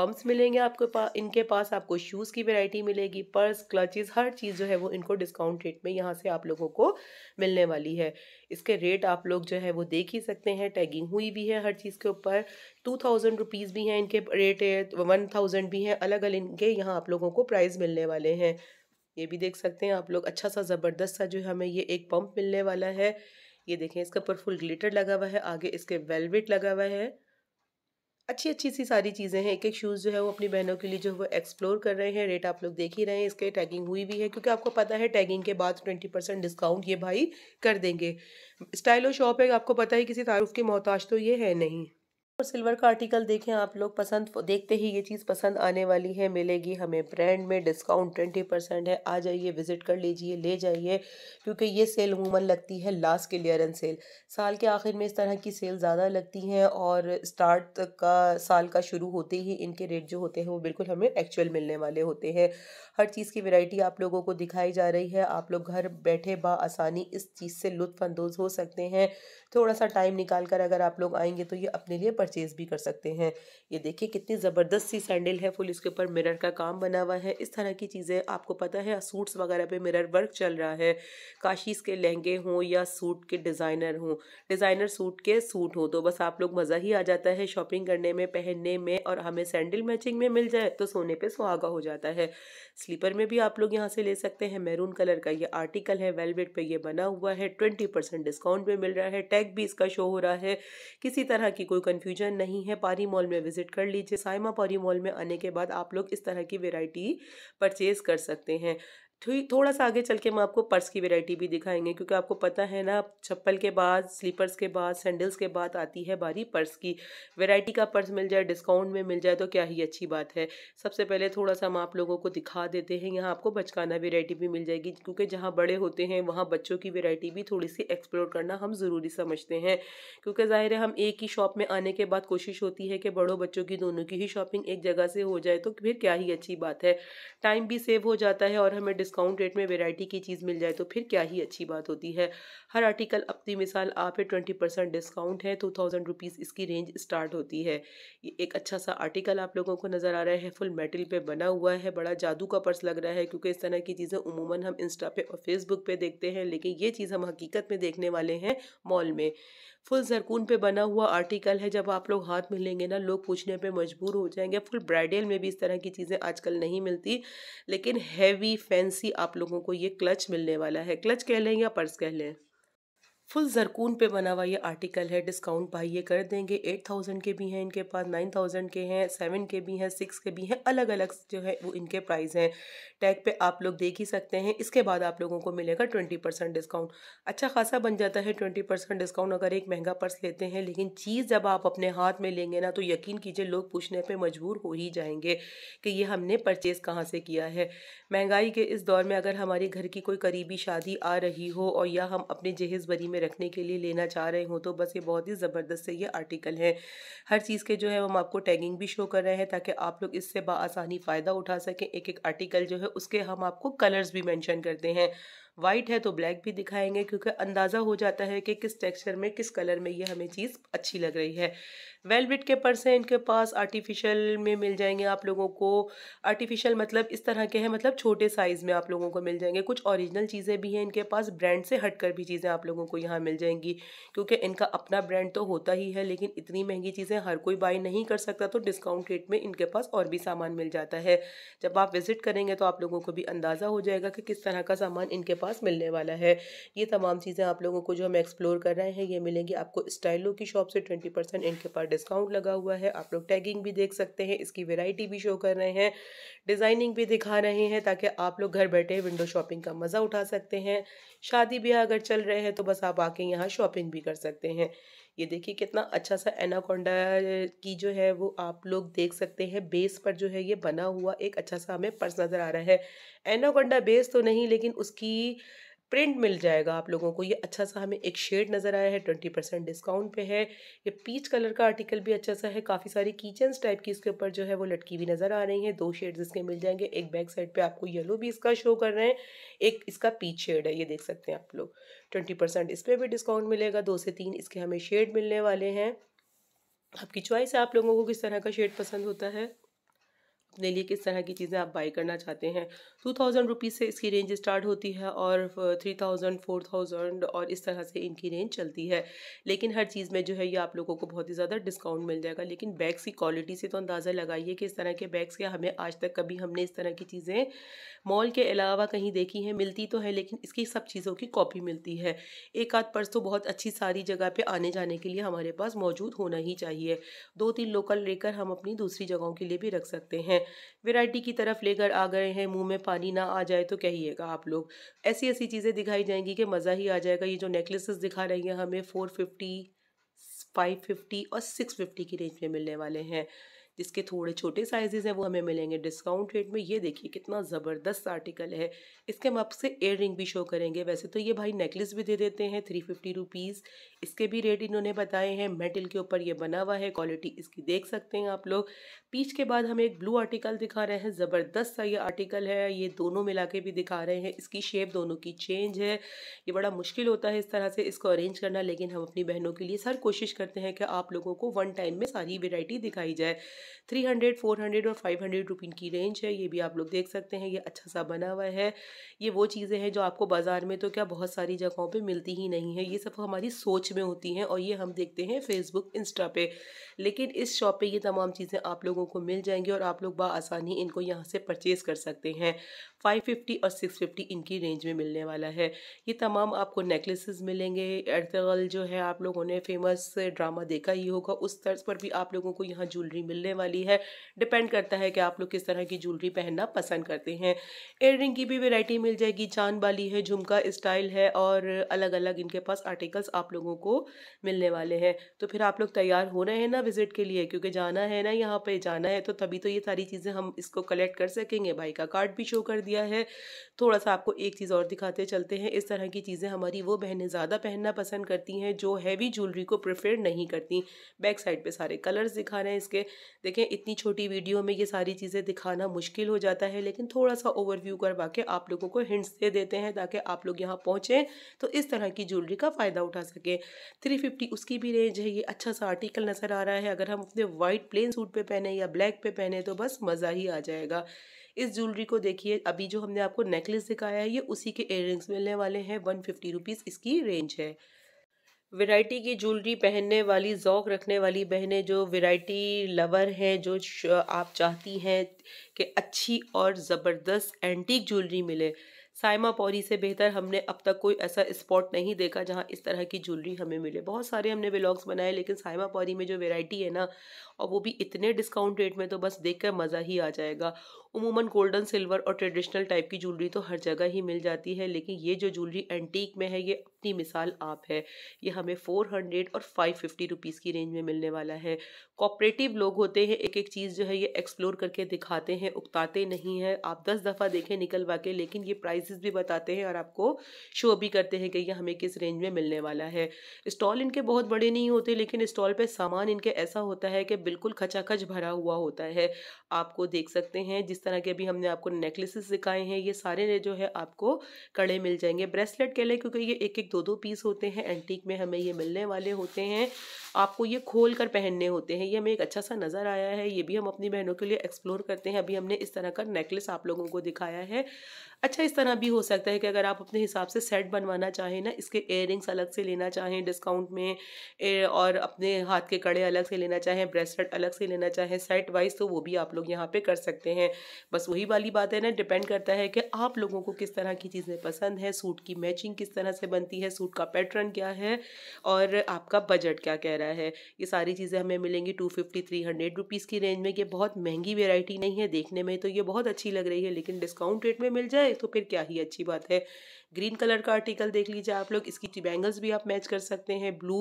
पम्प्स मिलेंगे आपके पास इनके पास आपको शूज़ की वैरायटी मिलेगी पर्स क्लचेस हर चीज़ जो है वो इनको डिस्काउंट रेट में यहाँ से आप लोगों को मिलने वाली है इसके रेट आप लोग जो है वो देख ही सकते हैं टैगिंग हुई भी है हर चीज़ के ऊपर टू थाउजेंड रुपीज़ भी हैं इनके रेट वन थाउजेंड भी हैं अलग अलग इनके यहाँ आप लोगों को प्राइस मिलने वाले हैं ये भी देख सकते हैं आप लोग अच्छा सा ज़बरदस्त सा जो हमें ये एक पम्प मिलने वाला है ये देखें इसके ऊपर फुल ग्लिटर लगा हुआ है आगे इसके वेलवेट लगा हुआ है अच्छी अच्छी सी सारी चीज़ें हैं एक एक शूज़ जो है वो अपनी बहनों के लिए जो है वो एक्सप्लोर कर रहे हैं रेट आप लोग देख ही रहे हैं इसके टैगिंग हुई भी है क्योंकि आपको पता है टैगिंग के बाद ट्वेंटी परसेंट डिस्काउंट ये भाई कर देंगे स्टाइलो शॉप है आपको पता है किसी तारुफ की मोहताज तो ये है नहीं और सिल्वर का आर्टिकल देखें आप लोग पसंद देखते ही ये चीज़ पसंद आने वाली है मिलेगी हमें ब्रांड में डिस्काउंट ट्वेंटी परसेंट है आ जाइए विज़िट कर लीजिए ले जाइए क्योंकि ये सेल उमूमन लगती है लास्ट क्लियरेंस सेल साल के आखिर में इस तरह की सेल ज़्यादा लगती हैं और स्टार्ट का साल का शुरू होते ही इनके रेट जो होते हैं वो बिल्कुल हमें एक्चुअल मिलने वाले होते हैं हर चीज़ की वैरायटी आप लोगों को दिखाई जा रही है आप लोग घर बैठे आसानी इस चीज़ से लुत्फानंदोज़ हो सकते हैं थोड़ा सा टाइम निकाल कर अगर आप लोग आएंगे तो ये अपने लिए परचेज़ भी कर सकते हैं ये देखिए कितनी ज़बरदस्त सी सैंडल है फुल इसके ऊपर मिरर का काम बना हुआ है इस तरह की चीज़ें आपको पता है सूट्स वगैरह पे मिरर वर्क चल रहा है काशीज़ के लहंगे हों या सूट के डिज़ाइनर हों डिज़ाइनर सूट के सूट हों तो बस आप लोग मज़ा ही आ जाता है शॉपिंग करने में पहनने में और हमें सैंडल मैचिंग में मिल जाए तो सोने पर सुहागा हो जाता है स्लीपर में भी आप लोग यहाँ से ले सकते हैं मैरून कलर का ये आर्टिकल है वेलवेट पे ये बना हुआ है ट्वेंटी परसेंट डिस्काउंट में मिल रहा है टैग भी इसका शो हो रहा है किसी तरह की कोई कन्फ्यूजन नहीं है पारी मॉल में विजिट कर लीजिए साइमा पारी मॉल में आने के बाद आप लोग इस तरह की वेराइटी परचेज़ कर सकते हैं थोड़ा सा आगे चल के हम आपको पर्स की वैरायटी भी दिखाएंगे क्योंकि आपको पता है ना चप्पल के बाद स्लीपर्स के बाद सैंडल्स के बाद आती है बारी पर्स की वैरायटी का पर्स मिल जाए डिस्काउंट में मिल जाए तो क्या ही अच्छी बात है सबसे पहले थोड़ा सा हम आप लोगों को दिखा देते हैं यहाँ आपको बचकाना वेरायटी भी मिल जाएगी क्योंकि जहाँ बड़े होते हैं वहाँ बच्चों की वेरायटी भी थोड़ी सी एक्सप्लोर करना हम ज़रूरी समझते हैं क्योंकि ज़ाहिर है हम एक ही शॉप में आने के बाद कोशिश होती है कि बड़ों बच्चों की दोनों की ही शॉपिंग एक जगह से हो जाए तो फिर क्या ही अच्छी बात है टाइम भी सेव हो जाता है और हमें डिस्काउंट रेट में वेराइटी की चीज़ मिल जाए तो फिर क्या ही अच्छी बात होती है हर आर्टिकल अपनी मिसाल आप ट्वेंटी परसेंट डिस्काउंट है टू थाउजेंड रुपीज़ इसकी रेंज स्टार्ट होती है ये एक अच्छा सा आर्टिकल आप लोगों को नज़र आ रहा है फुल मेटल पर बना हुआ है बड़ा जादू का पर्स लग रहा है क्योंकि इस तरह की चीज़ें उमूमन हम इंस्टा पे और फेसबुक पे देखते हैं लेकिन ये चीज़ हम हकीकत में देखने वाले हैं मॉल में फुल जरकून पे बना हुआ आर्टिकल है जब आप लोग हाथ में लेंगे ना लोग पूछने पे मजबूर हो जाएंगे फुल ब्राइडल में भी इस तरह की चीज़ें आजकल नहीं मिलती लेकिन हैवी फैंस ही आप लोगों को ये क्लच मिलने वाला है क्लच कह लें या पर्स कह लें फुल जरकून पे बना हुआ ये आर्टिकल है डिस्काउंट भाई ये कर देंगे एट थाउजेंड के भी हैं इनके पास नाइन थाउजेंड के हैं सेवन के भी हैं सिक्स के भी हैं अलग अलग जो है वो इनके प्राइस हैं टैग पे आप लोग देख ही सकते हैं इसके बाद आप लोगों को मिलेगा ट्वेंटी परसेंट डिस्काउंट अच्छा खासा बन जाता है ट्वेंटी परसेंट डिस्काउंट अगर एक महंगा पर्स लेते हैं लेकिन चीज़ जब आप अपने हाथ में लेंगे ना तो यकीन कीजिए लोग पूछने पर मजबूर हो ही जाएंगे कि ये हमने परचेज़ कहाँ से किया है महंगाई के इस दौर में अगर हमारे घर की कोई करीबी शादी आ रही हो और या हम अपने जहेज़ में में रखने के लिए लेना चाह रहे हो तो बस ये बहुत ही ज़बरदस्त से ये आर्टिकल है हर चीज़ के जो है हम आपको टैगिंग भी शो कर रहे हैं ताकि आप लोग इससे बसानी फ़ायदा उठा सकें एक एक आर्टिकल जो है उसके हम आपको कलर्स भी मैंशन करते हैं वाइट है तो ब्लैक भी दिखाएंगे क्योंकि अंदाज़ा हो जाता है कि किस टेक्सचर में किस कलर में ये हमें चीज़ अच्छी लग रही है वेलबिट के पर्स हैं इनके पास आर्टिफिशियल में मिल जाएंगे आप लोगों को आर्टिफिशियल मतलब इस तरह के हैं मतलब छोटे साइज़ में आप लोगों को मिल जाएंगे कुछ ओरिजिनल चीज़ें भी हैं इनके पास ब्रांड से हटकर भी चीज़ें आप लोगों को यहाँ मिल जाएंगी क्योंकि इनका अपना ब्रांड तो होता ही है लेकिन इतनी महंगी चीज़ें हर कोई बाई नहीं कर सकता तो डिस्काउंट रेट में इनके पास और भी सामान मिल जाता है जब आप विज़िट करेंगे तो आप लोगों को भी अंदाज़ा हो जाएगा कि किस तरह का सामान इनके पास मिलने वाला है ये तमाम चीज़ें आप लोगों को जो हम एक्सप्लोर कर रहे हैं ये मिलेंगी आपको स्टाइलो की शॉप से ट्वेंटी इनके पास डिस्काउंट लगा हुआ है आप लोग टैगिंग भी देख सकते हैं इसकी वेराइटी भी शो कर रहे हैं डिज़ाइनिंग भी दिखा रहे हैं ताकि आप लोग घर बैठे विंडो शॉपिंग का मज़ा उठा सकते हैं शादी ब्याह अगर चल रहे हैं तो बस आप आके यहाँ शॉपिंग भी कर सकते हैं ये देखिए कितना अच्छा सा एनाकोंडा की जो है वो आप लोग देख सकते हैं बेस पर जो है ये बना हुआ एक अच्छा सा हमें पर्स नज़र आ रहा है एनाकोंडा बेस तो नहीं लेकिन उसकी प्रिंट मिल जाएगा आप लोगों को ये अच्छा सा हमें एक शेड नज़र आया है ट्वेंटी परसेंट डिस्काउंट पे है ये पीच कलर का आर्टिकल भी अच्छा सा है काफ़ी सारी कीचन्स टाइप की इसके ऊपर जो है वो लटकी हुई नज़र आ रही है दो शेड्स इसके मिल जाएंगे एक बैक साइड पे आपको येलो भी इसका शो कर रहे हैं एक इसका पीच शेड है ये देख सकते हैं आप लोग ट्वेंटी परसेंट इस पर भी डिस्काउंट मिलेगा दो से तीन इसके हमें शेड मिलने वाले हैं आपकी चॉइस है आप लोगों को किस तरह का शेड पसंद होता है अपने लिए किस तरह की चीज़ें आप बाई करना चाहते हैं टू थाउजेंड रुपीज़ से इसकी रेंज स्टार्ट होती है और थ्री थाउजेंड फोर थाउजेंड और इस तरह से इनकी रेंज चलती है लेकिन हर चीज़ में जो है ये आप लोगों को बहुत ही ज़्यादा डिस्काउंट मिल जाएगा लेकिन बैग्स की क्वालिटी से तो अंदाज़ा लगाइए कि इस तरह के बैग्स के हमें आज तक कभी हमने इस तरह की चीज़ें मॉल के अलावा कहीं देखी हैं मिलती तो है लेकिन इसकी सब चीज़ों की कॉपी मिलती है एक आध पर्स तो बहुत अच्छी सारी जगह पर आने जाने के लिए हमारे पास मौजूद होना ही चाहिए दो तीन लोकल लेकर हम अपनी दूसरी जगहों के लिए भी रख सकते हैं वैरायटी की तरफ लेकर आ गए हैं मुंह में पानी ना आ जाए तो कहिएगा आप लोग ऐसी ऐसी चीज़ें दिखाई जाएंगी कि मज़ा ही आ जाएगा ये जो नेकलेसेस दिखा रही हैं हमें फ़ोर फिफ्टी फाइव फिफ्टी और सिक्स फिफ्टी की रेंज में मिलने वाले हैं जिसके थोड़े छोटे साइजेज़ हैं वो हमें मिलेंगे डिस्काउंट रेट में ये देखिए कितना ज़बरदस्त आर्टिकल है इसके हम आपसे एयर भी शो करेंगे वैसे तो ये भाई नेकलेस भी दे देते हैं थ्री फिफ्टी रुपीज़ इसके भी रेट इन्होंने बताए हैं मेटल के ऊपर ये बना हुआ है क्वालिटी इसकी देख सकते हैं आप लोग पीच के बाद हमें एक ब्लू आर्टिकल दिखा रहे हैं ज़बरदस्त सा ये आर्टिकल है ये दोनों मिला के भी दिखा रहे हैं इसकी शेप दोनों की चेंज है ये बड़ा मुश्किल होता है इस तरह से इसको अरेंज करना लेकिन हम अपनी बहनों के लिए सर कोशिश करते हैं कि आप लोगों को वन टाइम में सारी वेराइटी दिखाई जाए थ्री हंड्रेड फोर हंड्रेड और फाइव हंड्रेड की रेंज है ये भी आप लोग देख सकते हैं ये अच्छा सा बना हुआ है ये वो चीज़ें हैं जो आपको बाज़ार में तो क्या बहुत सारी जगहों पर मिलती ही नहीं है ये सब हमारी सोच में होती हैं और ये हम देखते हैं फेसबुक इंस्टा पे लेकिन इस शॉप पर ये तमाम चीज़ें आप लोगों लोगों को मिल जाएंगे और आप लोग बसानी इनको यहाँ से परचेज़ कर सकते हैं 550 और 650 इनकी रेंज में मिलने वाला है ये तमाम आपको नेकलेसेस मिलेंगे अर्तगल जो है आप लोगों ने फेमस ड्रामा देखा ही होगा उस तर्ज पर भी आप लोगों को यहाँ ज्वेलरी मिलने वाली है डिपेंड करता है कि आप लोग किस तरह की ज्वेलरी पहनना पसंद करते हैं एयर की भी वेराइटी मिल जाएगी चांद वाली है झुमका स्टाइल है और अलग अलग इनके पास आर्टिकल्स आप लोगों को मिलने वाले हैं तो फिर आप लोग तैयार हो रहे हैं ना विज़िट के लिए क्योंकि जाना है ना यहाँ पर जाना है तो तभी तो ये सारी चीज़ें हम इसको कलेक्ट कर सकेंगे भाई का कार्ड भी शो कर दिया है थोड़ा सा आपको एक चीज़ और दिखाते चलते हैं इस तरह की चीज़ें हमारी वो बहनें ज़्यादा पहनना पसंद करती हैं जो हैवी ज्वेलरी को प्रेफर नहीं करती बैक साइड पर सारे कलर्स दिखा रहे हैं इसके देखें इतनी छोटी वीडियो में ये सारी चीज़ें दिखाना मुश्किल हो जाता है लेकिन थोड़ा सा ओवरव्यू करवा के आप लोगों को हिंट्स दे देते हैं ताकि आप लोग यहाँ पहुँचें तो इस तरह की ज्वेलरी का फ़ायदा उठा सकें थ्री उसकी भी रेंज है ये अच्छा सा आर्टिकल नज़र आ रहा है अगर हम अपने वाइट प्लेन सूट पर पहने या ब्लैक पे पहने तो बस मज़ा ही आ जाएगा इस ज्वेलरी को देखिए अभी जो हमने आपको नेकलेस दिखाया है ये उसी के इयर मिलने वाले हैं वन फिफ्टी इसकी रेंज है वैरायटी की ज्वेलरी पहनने वाली जौक रखने वाली बहनें जो वैरायटी लवर हैं जो आप चाहती हैं कि अच्छी और ज़बरदस्त एंटीक ज्वेलरी मिले साइमा पौरी से बेहतर हमने अब तक कोई ऐसा स्पॉट नहीं देखा जहाँ इस तरह की ज्वेलरी हमें मिले बहुत सारे हमने ब्लॉग्स बनाए लेकिन साइमा पौरी में जो वेराइटी है ना और वो भी इतने डिस्काउंट रेट में तो बस देख कर मज़ा ही आ जाएगा उमूमन गोल्डन सिल्वर और ट्रेडिशनल टाइप की ज्वेलरी तो हर जगह ही मिल जाती है लेकिन ये जो ज्वेलरी एंटीक में है ये अपनी मिसाल आप है ये हमें फ़ोर हंड्रेड और फाइव फिफ्टी रुपीज़ की रेंज में मिलने वाला है कॉपरेटिव लोग होते हैं एक एक चीज़ जो है ये एक्सप्लोर करके दिखाते हैं उकताते नहीं हैं आप दस दफ़ा देखें निकलवा के लेकिन ये प्राइजेस भी बताते हैं और आपको शो भी करते हैं कि ये हमें किस रेंज में मिलने वाला है स्टॉल इनके बहुत बड़े नहीं होते लेकिन स्टॉल पर सामान इनके ऐसा होता है कि बिल्कुल खचाखच भरा हुआ होता है आपको देख सकते हैं जिस इस तरह के अभी हमने आपको नेकलेसेस दिखाए हैं ये सारे जो है आपको कड़े मिल जाएंगे ब्रेसलेट कह लें क्योंकि ये एक एक दो दो पीस होते हैं एंटीक में हमें ये मिलने वाले होते हैं आपको ये खोल कर पहनने होते हैं ये हमें एक अच्छा सा नज़र आया है ये भी हम अपनी बहनों के लिए एक्सप्लोर करते हैं अभी हमने इस तरह का नेकलेस आप लोगों को दिखाया है अच्छा इस तरह भी हो सकता है कि अगर आप अपने हिसाब से सेट बनवाना चाहें ना इसके एयरिंग्स अलग से लेना चाहें डिस्काउंट में और अपने हाथ के कड़े अलग से लेना चाहें ब्रेसलेट अलग से लेना चाहें सेट वाइज तो वो भी आप लोग यहाँ पे कर सकते हैं बस वही वाली बात है ना डिपेंड करता है कि आप लोगों को किस तरह की चीज़ें पसंद है सूट की मैचिंग किस तरह से बनती है सूट का पैटर्न क्या है और आपका बजट क्या कह रहा है ये सारी चीज़ें हमें मिलेंगी two fifty three hundred rupees की रेंज में ये बहुत महंगी वेराइटी नहीं है देखने में तो ये बहुत अच्छी लग रही है लेकिन डिस्काउंट रेट में मिल जाए है तो फिर क्या ही अच्छी बात है ग्रीन कलर का आर्टिकल देख लीजिए आप लोग इसकी बैंगल्स भी आप मैच कर सकते हैं ब्लू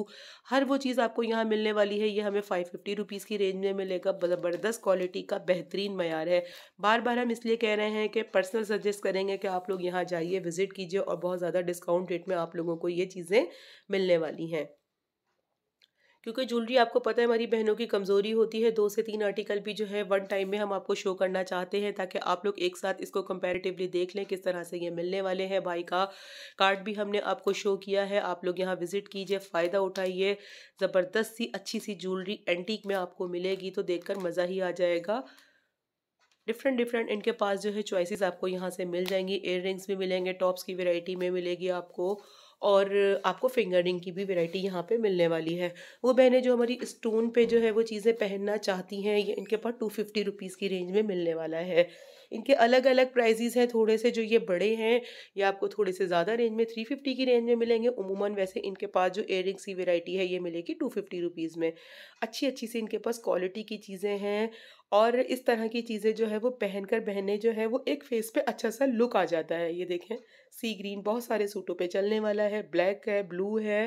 हर वो चीज़ आपको यहाँ मिलने वाली है ये हमें फाइव फिफ्टी रुपीज़ की रेंज में मिलेगा ज़बरदस्त क्वालिटी का बेहतरीन मैार है बार बार हम इसलिए कह रहे हैं कि पर्सनल सजेस्ट करेंगे कि आप लोग यहाँ जाइए विजिट कीजिए और बहुत ज़्यादा डिस्काउंट रेट में आप लोगों को ये चीज़ें मिलने वाली हैं क्योंकि ज्वेलरी आपको पता है हमारी बहनों की कमज़ोरी होती है दो से तीन आर्टिकल भी जो है वन टाइम में हम आपको शो करना चाहते हैं ताकि आप लोग एक साथ इसको कंपेरेटिवली देख लें किस तरह से ये मिलने वाले हैं भाई का कार्ड भी हमने आपको शो किया है आप लोग यहाँ विज़िट कीजिए फ़ायदा उठाइए ज़बरदस्त सी अच्छी सी ज्वेलरी एंटीक में आपको मिलेगी तो देख मज़ा ही आ जाएगा डिफरेंट डिफरेंट इनके पास जो है चॉइसिस आपको यहाँ से मिल जाएंगी एयर भी मिलेंगे टॉप्स की वेराइटी में मिलेगी आपको और आपको फिंगर रिंग की भी वैरायटी यहाँ पे मिलने वाली है वो बहनें जो हमारी स्टोन पे जो है वो चीज़ें पहनना चाहती हैं ये इनके पास टू फिफ्टी रुपीज़ की रेंज में मिलने वाला है इनके अलग अलग प्राइजेज़ हैं थोड़े से जो ये बड़े हैं ये आपको थोड़े से ज़्यादा रेंज में थ्री फिफ्टी की रेंज में मिलेंगे उमूमन वैसे इनके पास जो एयर की वेराइटी है ये मिलेगी टू फिफ्टी रुपीज़ में अच्छी अच्छी सी इनके पास क्वालिटी की चीज़ें हैं और इस तरह की चीज़ें जो है वो कर बहने जो है वो एक फेस पे अच्छा सा लुक आ जाता है ये देखें सी ग्रीन बहुत सारे सूटों पे चलने वाला है ब्लैक है ब्लू है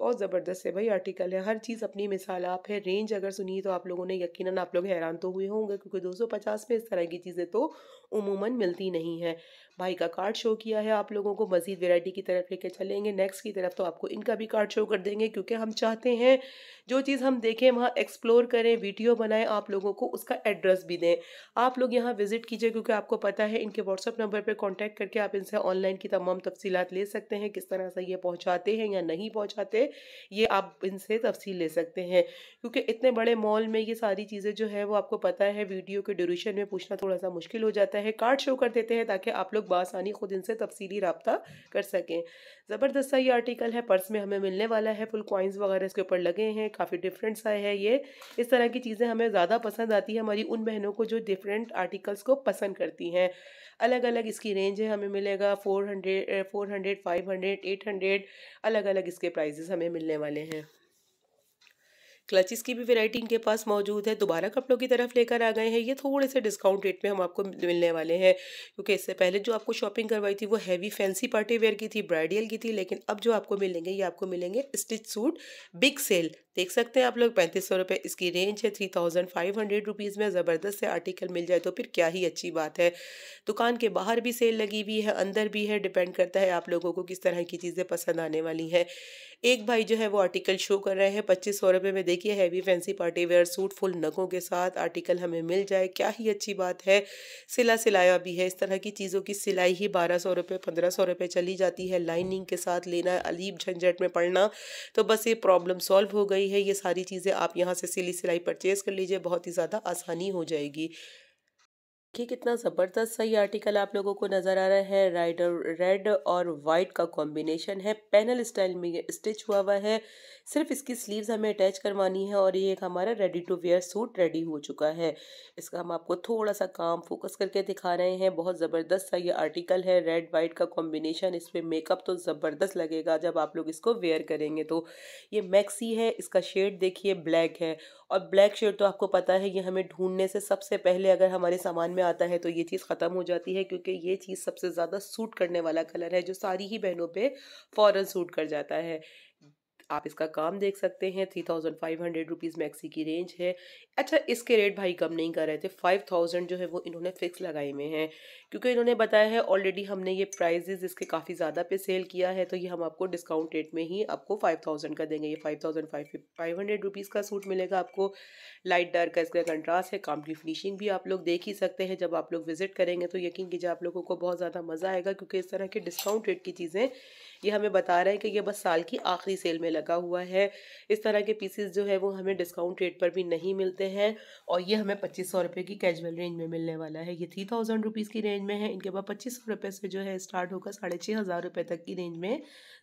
बहुत ज़बरदस्त है भाई आर्टिकल है हर चीज़ अपनी मिसाल आप है रेंज अगर सुनी तो आप लोगों ने यकीनन आप लोग हैरान तो हुए होंगे क्योंकि 250 में इस तरह की चीज़ें तो उमूमन मिलती नहीं है भाई का कार्ड शो किया है आप लोगों को मज़ीद वेराइटी की तरफ लेके चलेंगे नेक्स्ट की तरफ तो आपको इनका भी कार्ड शो कर देंगे क्योंकि हम चाहते हैं जो चीज़ हम देखें वहाँ एक्सप्लोर करें वीडियो बनाएं आप लोगों को उसका एड्रेस भी दें आप लोग यहाँ विज़िट कीजिए क्योंकि आपको पता है इनके व्हाट्सअप नंबर पर कॉन्टैक्ट करके आप इनसे ऑनलाइन की तमाम तफसीत ले सकते हैं किस तरह से ये पहुँचाते हैं या नहीं पहुँचाते ये आप इनसे तफसील ले सकते हैं क्योंकि इतने बड़े मॉल में ये सारी चीज़ें जो है वो आपको पता है वीडियो के ड्यूरेशन में पूछना थोड़ा सा मुश्किल हो जाता है कार्ड शो कर देते हैं ताकि आप लोग लोग बासानी खुद इनसे तफसीली रबता कर सकें ज़बरदस्त ये आर्टिकल है पर्स में हमें मिलने वाला है फुल कॉइन्स वगैरह इसके ऊपर लगे हैं काफ़ी डिफरेंट सा है ये इस तरह की चीज़ें हमें ज़्यादा पसंद आती है हमारी उन बहनों को जो डिफरेंट आर्टिकल्स को पसंद करती हैं अलग अलग इसकी रेंज है हमें मिलेगा four hundred four hundred five hundred eight hundred अलग अलग इसके प्राइजेस हमें मिलने वाले हैं क्लचेस की भी वेरायटी इनके पास मौजूद है दोबारा कपड़ों की तरफ लेकर आ गए हैं ये थोड़े से डिस्काउंट रेट में हम आपको मिलने वाले हैं क्योंकि इससे पहले जो आपको शॉपिंग करवाई थी वो हैवी फैंसी पार्टी वेयर की थी ब्राइडल की थी लेकिन अब जो आपको मिलेंगे ये आपको मिलेंगे स्टिच सूट बिग सेल देख सकते हैं आप लोग पैंतीस सौ रुपये इसकी रेंज है three thousand five hundred rupees में ज़बरदस्त से आर्टिकल मिल जाए तो फिर क्या ही अच्छी बात है दुकान के बाहर भी सेल लगी हुई है अंदर भी है डिपेंड करता है आप लोगों को किस तरह की चीज़ें पसंद आने वाली हैं एक भाई जो है वो आर्टिकल शो कर रहे हैं पच्चीस सौ रुपये में देखिए heavy fancy party wear suit full नगों के साथ आर्टिकल हमें मिल जाए क्या ही अच्छी बात है सिला सिलाया भी है इस तरह की चीज़ों की सिलाई ही बारह सौ रुपये पंद्रह सौ रुपये चली जाती है लाइनिंग के साथ लेना अलीब झंझट में पड़ना तो बस ये प्रॉब्लम सॉल्व हो गई गई है ये सारी चीज़ें आप यहाँ से सिली सिलाई परचेज़ कर लीजिए बहुत ही ज़्यादा आसानी हो जाएगी कि कितना ज़बरदस्त सही आर्टिकल आप लोगों को नज़र आ रहा है राइडर रेड और वाइट का कॉम्बिनेशन है पैनल स्टाइल में स्टिच हुआ हुआ है सिर्फ इसकी स्लीव्स हमें अटैच करवानी है और ये एक हमारा ready to wear suit ready हो चुका है इसका हम आपको थोड़ा सा काम फोकस करके दिखा रहे हैं बहुत ज़बरदस्त सा ये आर्टिकल है रेड वाइट का कॉम्बिनेशन इस पर मेकअप तो ज़बरदस्त लगेगा जब आप लोग इसको वेयर करेंगे तो ये मैक्सी है इसका शेड देखिए ब्लैक है और ब्लैक शेड तो आपको पता है ये हमें ढूंढने से सबसे पहले अगर हमारे सामान में आता है तो ये चीज़ ख़त्म हो जाती है क्योंकि ये चीज़ सबसे ज़्यादा सूट करने वाला कलर है जो सारी ही बहनों पर फ़ौरन सूट कर जाता है आप इसका काम देख सकते हैं three thousand five hundred rupees maxi की रेंज है अच्छा इसके रेट भाई कम नहीं कर रहे थे फाइव थाउजेंड जो है वो इन्होंने फ़िक्स लगाए हुए हैं क्योंकि इन्होंने बताया है ऑलरेडी हमने ये प्राइजेज़ इसके काफ़ी ज़्यादा पे सेल किया है तो ये हम आपको डिस्काउंट रेट में ही आपको फाइव थाउजेंड का देंगे ये five thousand five five hundred rupees का सूट मिलेगा आपको लाइट डार्क का इसका कंट्रास्ट है काम की फिनिशिंग भी आप लोग देख ही सकते हैं जब आप लोग विजिट करेंगे तो यकीन कीजिए आप लोगों को बहुत ज़्यादा मज़ा आएगा क्योंकि इस तरह के डिस्काउंट रेट की चीज़ें ये हमें बता रहे हैं कि ये बस साल की आखिरी सेल में लगा हुआ है इस तरह के पीसेस जो है वो हमें डिस्काउंट रेट पर भी नहीं मिलते हैं और ये हमें पच्चीस सौ रुपये की कैजुअल रेंज में मिलने वाला है ये थ्री थाउजेंड रुपीज़ की रेंज में है इनके बाद पच्चीस सौ रुपये से जो है स्टार्ट होकर साढ़े छः हज़ार रुपये तक की रेंज में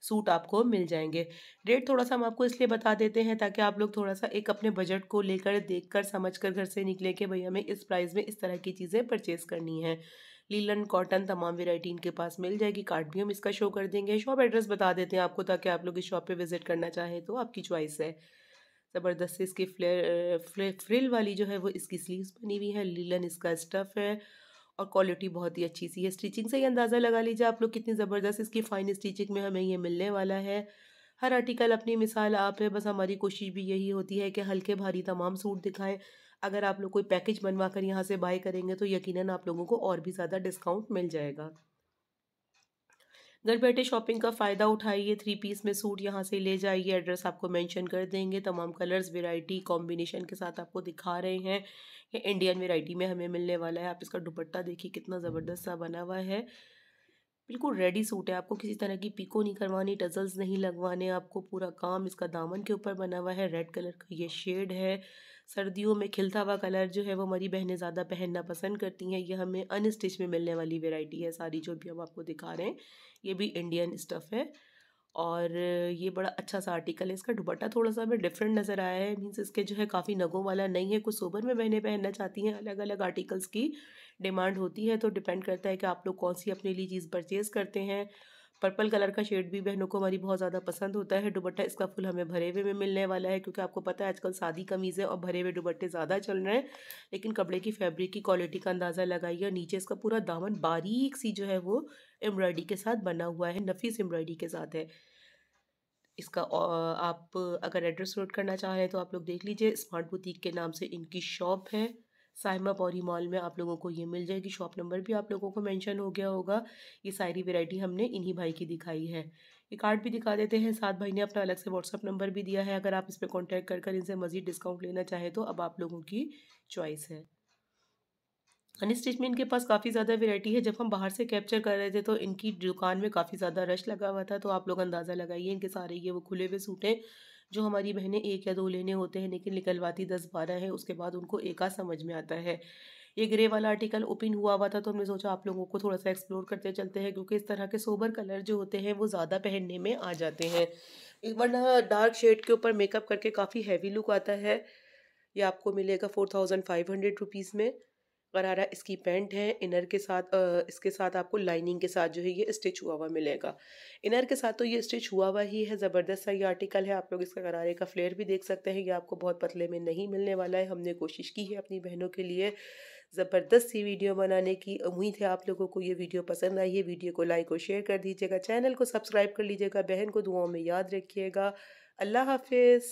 सूट आपको मिल जाएंगे रेट थोड़ा सा हम आपको इसलिए बता देते हैं ताकि आप लोग थोड़ा सा एक अपने बजट को लेकर देख कर समझ कर घर से निकले कि भाई हमें इस प्राइस में इस तरह की चीज़ें परचेज़ करनी है लीलन कॉटन तमाम वेराइटी इनके पास मिल जाएगी कार्ड भी हम इसका शो कर देंगे शॉप एड्रेस बता देते हैं आपको ताकि आप लोग इस शॉप पे विजिट करना चाहें तो आपकी चॉइस है ज़बरदस्त इसकी फ्लेयर फ्ले, फ्रिल वाली जो है वो इसकी स्लीव्स बनी हुई है लीलन इसका स्टफ़ है और क्वालिटी बहुत ही अच्छी सी है स्टिचिंग से ही अंदाज़ा लगा लीजिए आप लोग कितनी ज़बरदस्त इसकी फ़ाइन स्टिचिंग में हमें ये मिलने वाला है हर आर्टिकल अपनी मिसाल आप है बस हमारी कोशिश भी यही होती है कि हल्के भारी तमाम सूट दिखाएं अगर आप लोग कोई पैकेज बनवा कर यहाँ से बाय करेंगे तो यकीनन आप लोगों को और भी ज़्यादा डिस्काउंट मिल जाएगा घर बैठे शॉपिंग का फ़ायदा उठाइए थ्री पीस में सूट यहाँ से ले जाइए एड्रेस आपको मेंशन कर देंगे तमाम कलर्स वेराइटी कॉम्बिनेशन के साथ आपको दिखा रहे हैं ये इंडियन वेराइटी में हमें मिलने वाला है आप इसका दुपट्टा देखिए कितना ज़बरदस्त सा बना हुआ है बिल्कुल रेडी सूट है आपको किसी तरह की पिको नहीं करवानी टजल्स नहीं लगवाने आपको पूरा काम इसका दामन के ऊपर बना हुआ है रेड कलर का ये शेड है सर्दियों में खिलता हुआ कलर जो है वो हमारी बहनें ज़्यादा पहनना पसंद करती हैं यह हमें अनस्टिच में मिलने वाली वेराइटी है सारी जो भी हम आपको दिखा रहे हैं ये भी इंडियन स्टफ़ है और ये बड़ा अच्छा सा आर्टिकल है इसका दुपट्टा थोड़ा सा हमें डिफरेंट नज़र आया है मीन्स इसके जो है काफ़ी नगों वाला नहीं है कुछ सोबर में बहनें पहनना चाहती हैं अलग अलग आर्टिकल्स की डिमांड होती है तो डिपेंड करता है कि आप लोग कौन सी अपने लिए चीज़ परचेज़ करते हैं पर्पल कलर का शेड भी बहनों को हमारी बहुत ज़्यादा पसंद होता है दुबट्टा इसका फुल हमें भरे हुए में मिलने वाला है क्योंकि आपको पता है आजकल सादी कमीज़ें और भरे हुए दुबट्टे ज़्यादा चल रहे हैं लेकिन कपड़े की फैब्रिक की क्वालिटी का अंदाज़ा लगाइए नीचे इसका पूरा दामन बारीक सी जो है वो एम्ब्रॉयडरी के साथ बना हुआ है नफीस एम्ब्रॉयडरी के साथ है इसका आप अगर एड्रेस नोट करना चाह रहे हैं तो आप लोग देख लीजिए स्मार्ट बुटीक के नाम से इनकी शॉप है साइमा पौरी मॉल में आप लोगों को ये मिल जाएगी शॉप नंबर भी आप लोगों को मेंशन हो गया होगा ये सारी वेरायटी हमने इन्हीं भाई की दिखाई है ये कार्ड भी दिखा देते हैं साथ भाई ने अपना अलग से व्हाट्सअप नंबर भी दिया है अगर आप इस पर कॉन्टैक्ट कर कर इनसे मज़ीद डिस्काउंट लेना चाहें तो अब आप लोगों की चॉइस है हनी स्टिच में इनके पास काफ़ी ज़्यादा वेराइटी है जब हम बाहर से कैप्चर कर रहे थे तो इनकी दुकान में काफ़ी ज़्यादा रश लगा हुआ था तो आप लोग अंदाज़ा लगाइए इनके सारे ये वो खुले हुए सूट हैं जो हमारी बहनें एक या दो लेने होते हैं लेकिन निकलवाती दस बारह है उसके बाद उनको एका समझ में आता है ये ग्रे वाला आर्टिकल ओपन हुआ हुआ था तो हमने सोचा आप लोगों को थोड़ा सा एक्सप्लोर करते चलते हैं क्योंकि इस तरह के सोबर कलर जो होते हैं वो ज़्यादा पहनने में आ जाते हैं वरना डार्क शेड के ऊपर मेकअप करके काफ़ी हैवी लुक आता है ये आपको मिलेगा four thousand five hundred rupees में गरारा इसकी पेंट है इनर के साथ आ, इसके साथ आपको लाइनिंग के साथ जो है ये स्टिच हुआ हुआ मिलेगा इनर के साथ तो ये स्टिच हुआ हुआ ही है ज़बरदस्त सा ये आर्टिकल है आप लोग इसका गरारे का फ्लेयर भी देख सकते हैं ये आपको बहुत पतले में नहीं मिलने वाला है हमने कोशिश की है अपनी बहनों के लिए ज़बरदस्त सी वीडियो बनाने की उम्मीद है आप लोगों को ये वीडियो पसंद आई है वीडियो को लाइक और शेयर कर दीजिएगा चैनल को सब्सक्राइब कर लीजिएगा बहन को दुआओं में याद रखिएगा अल्लाह हाफिज़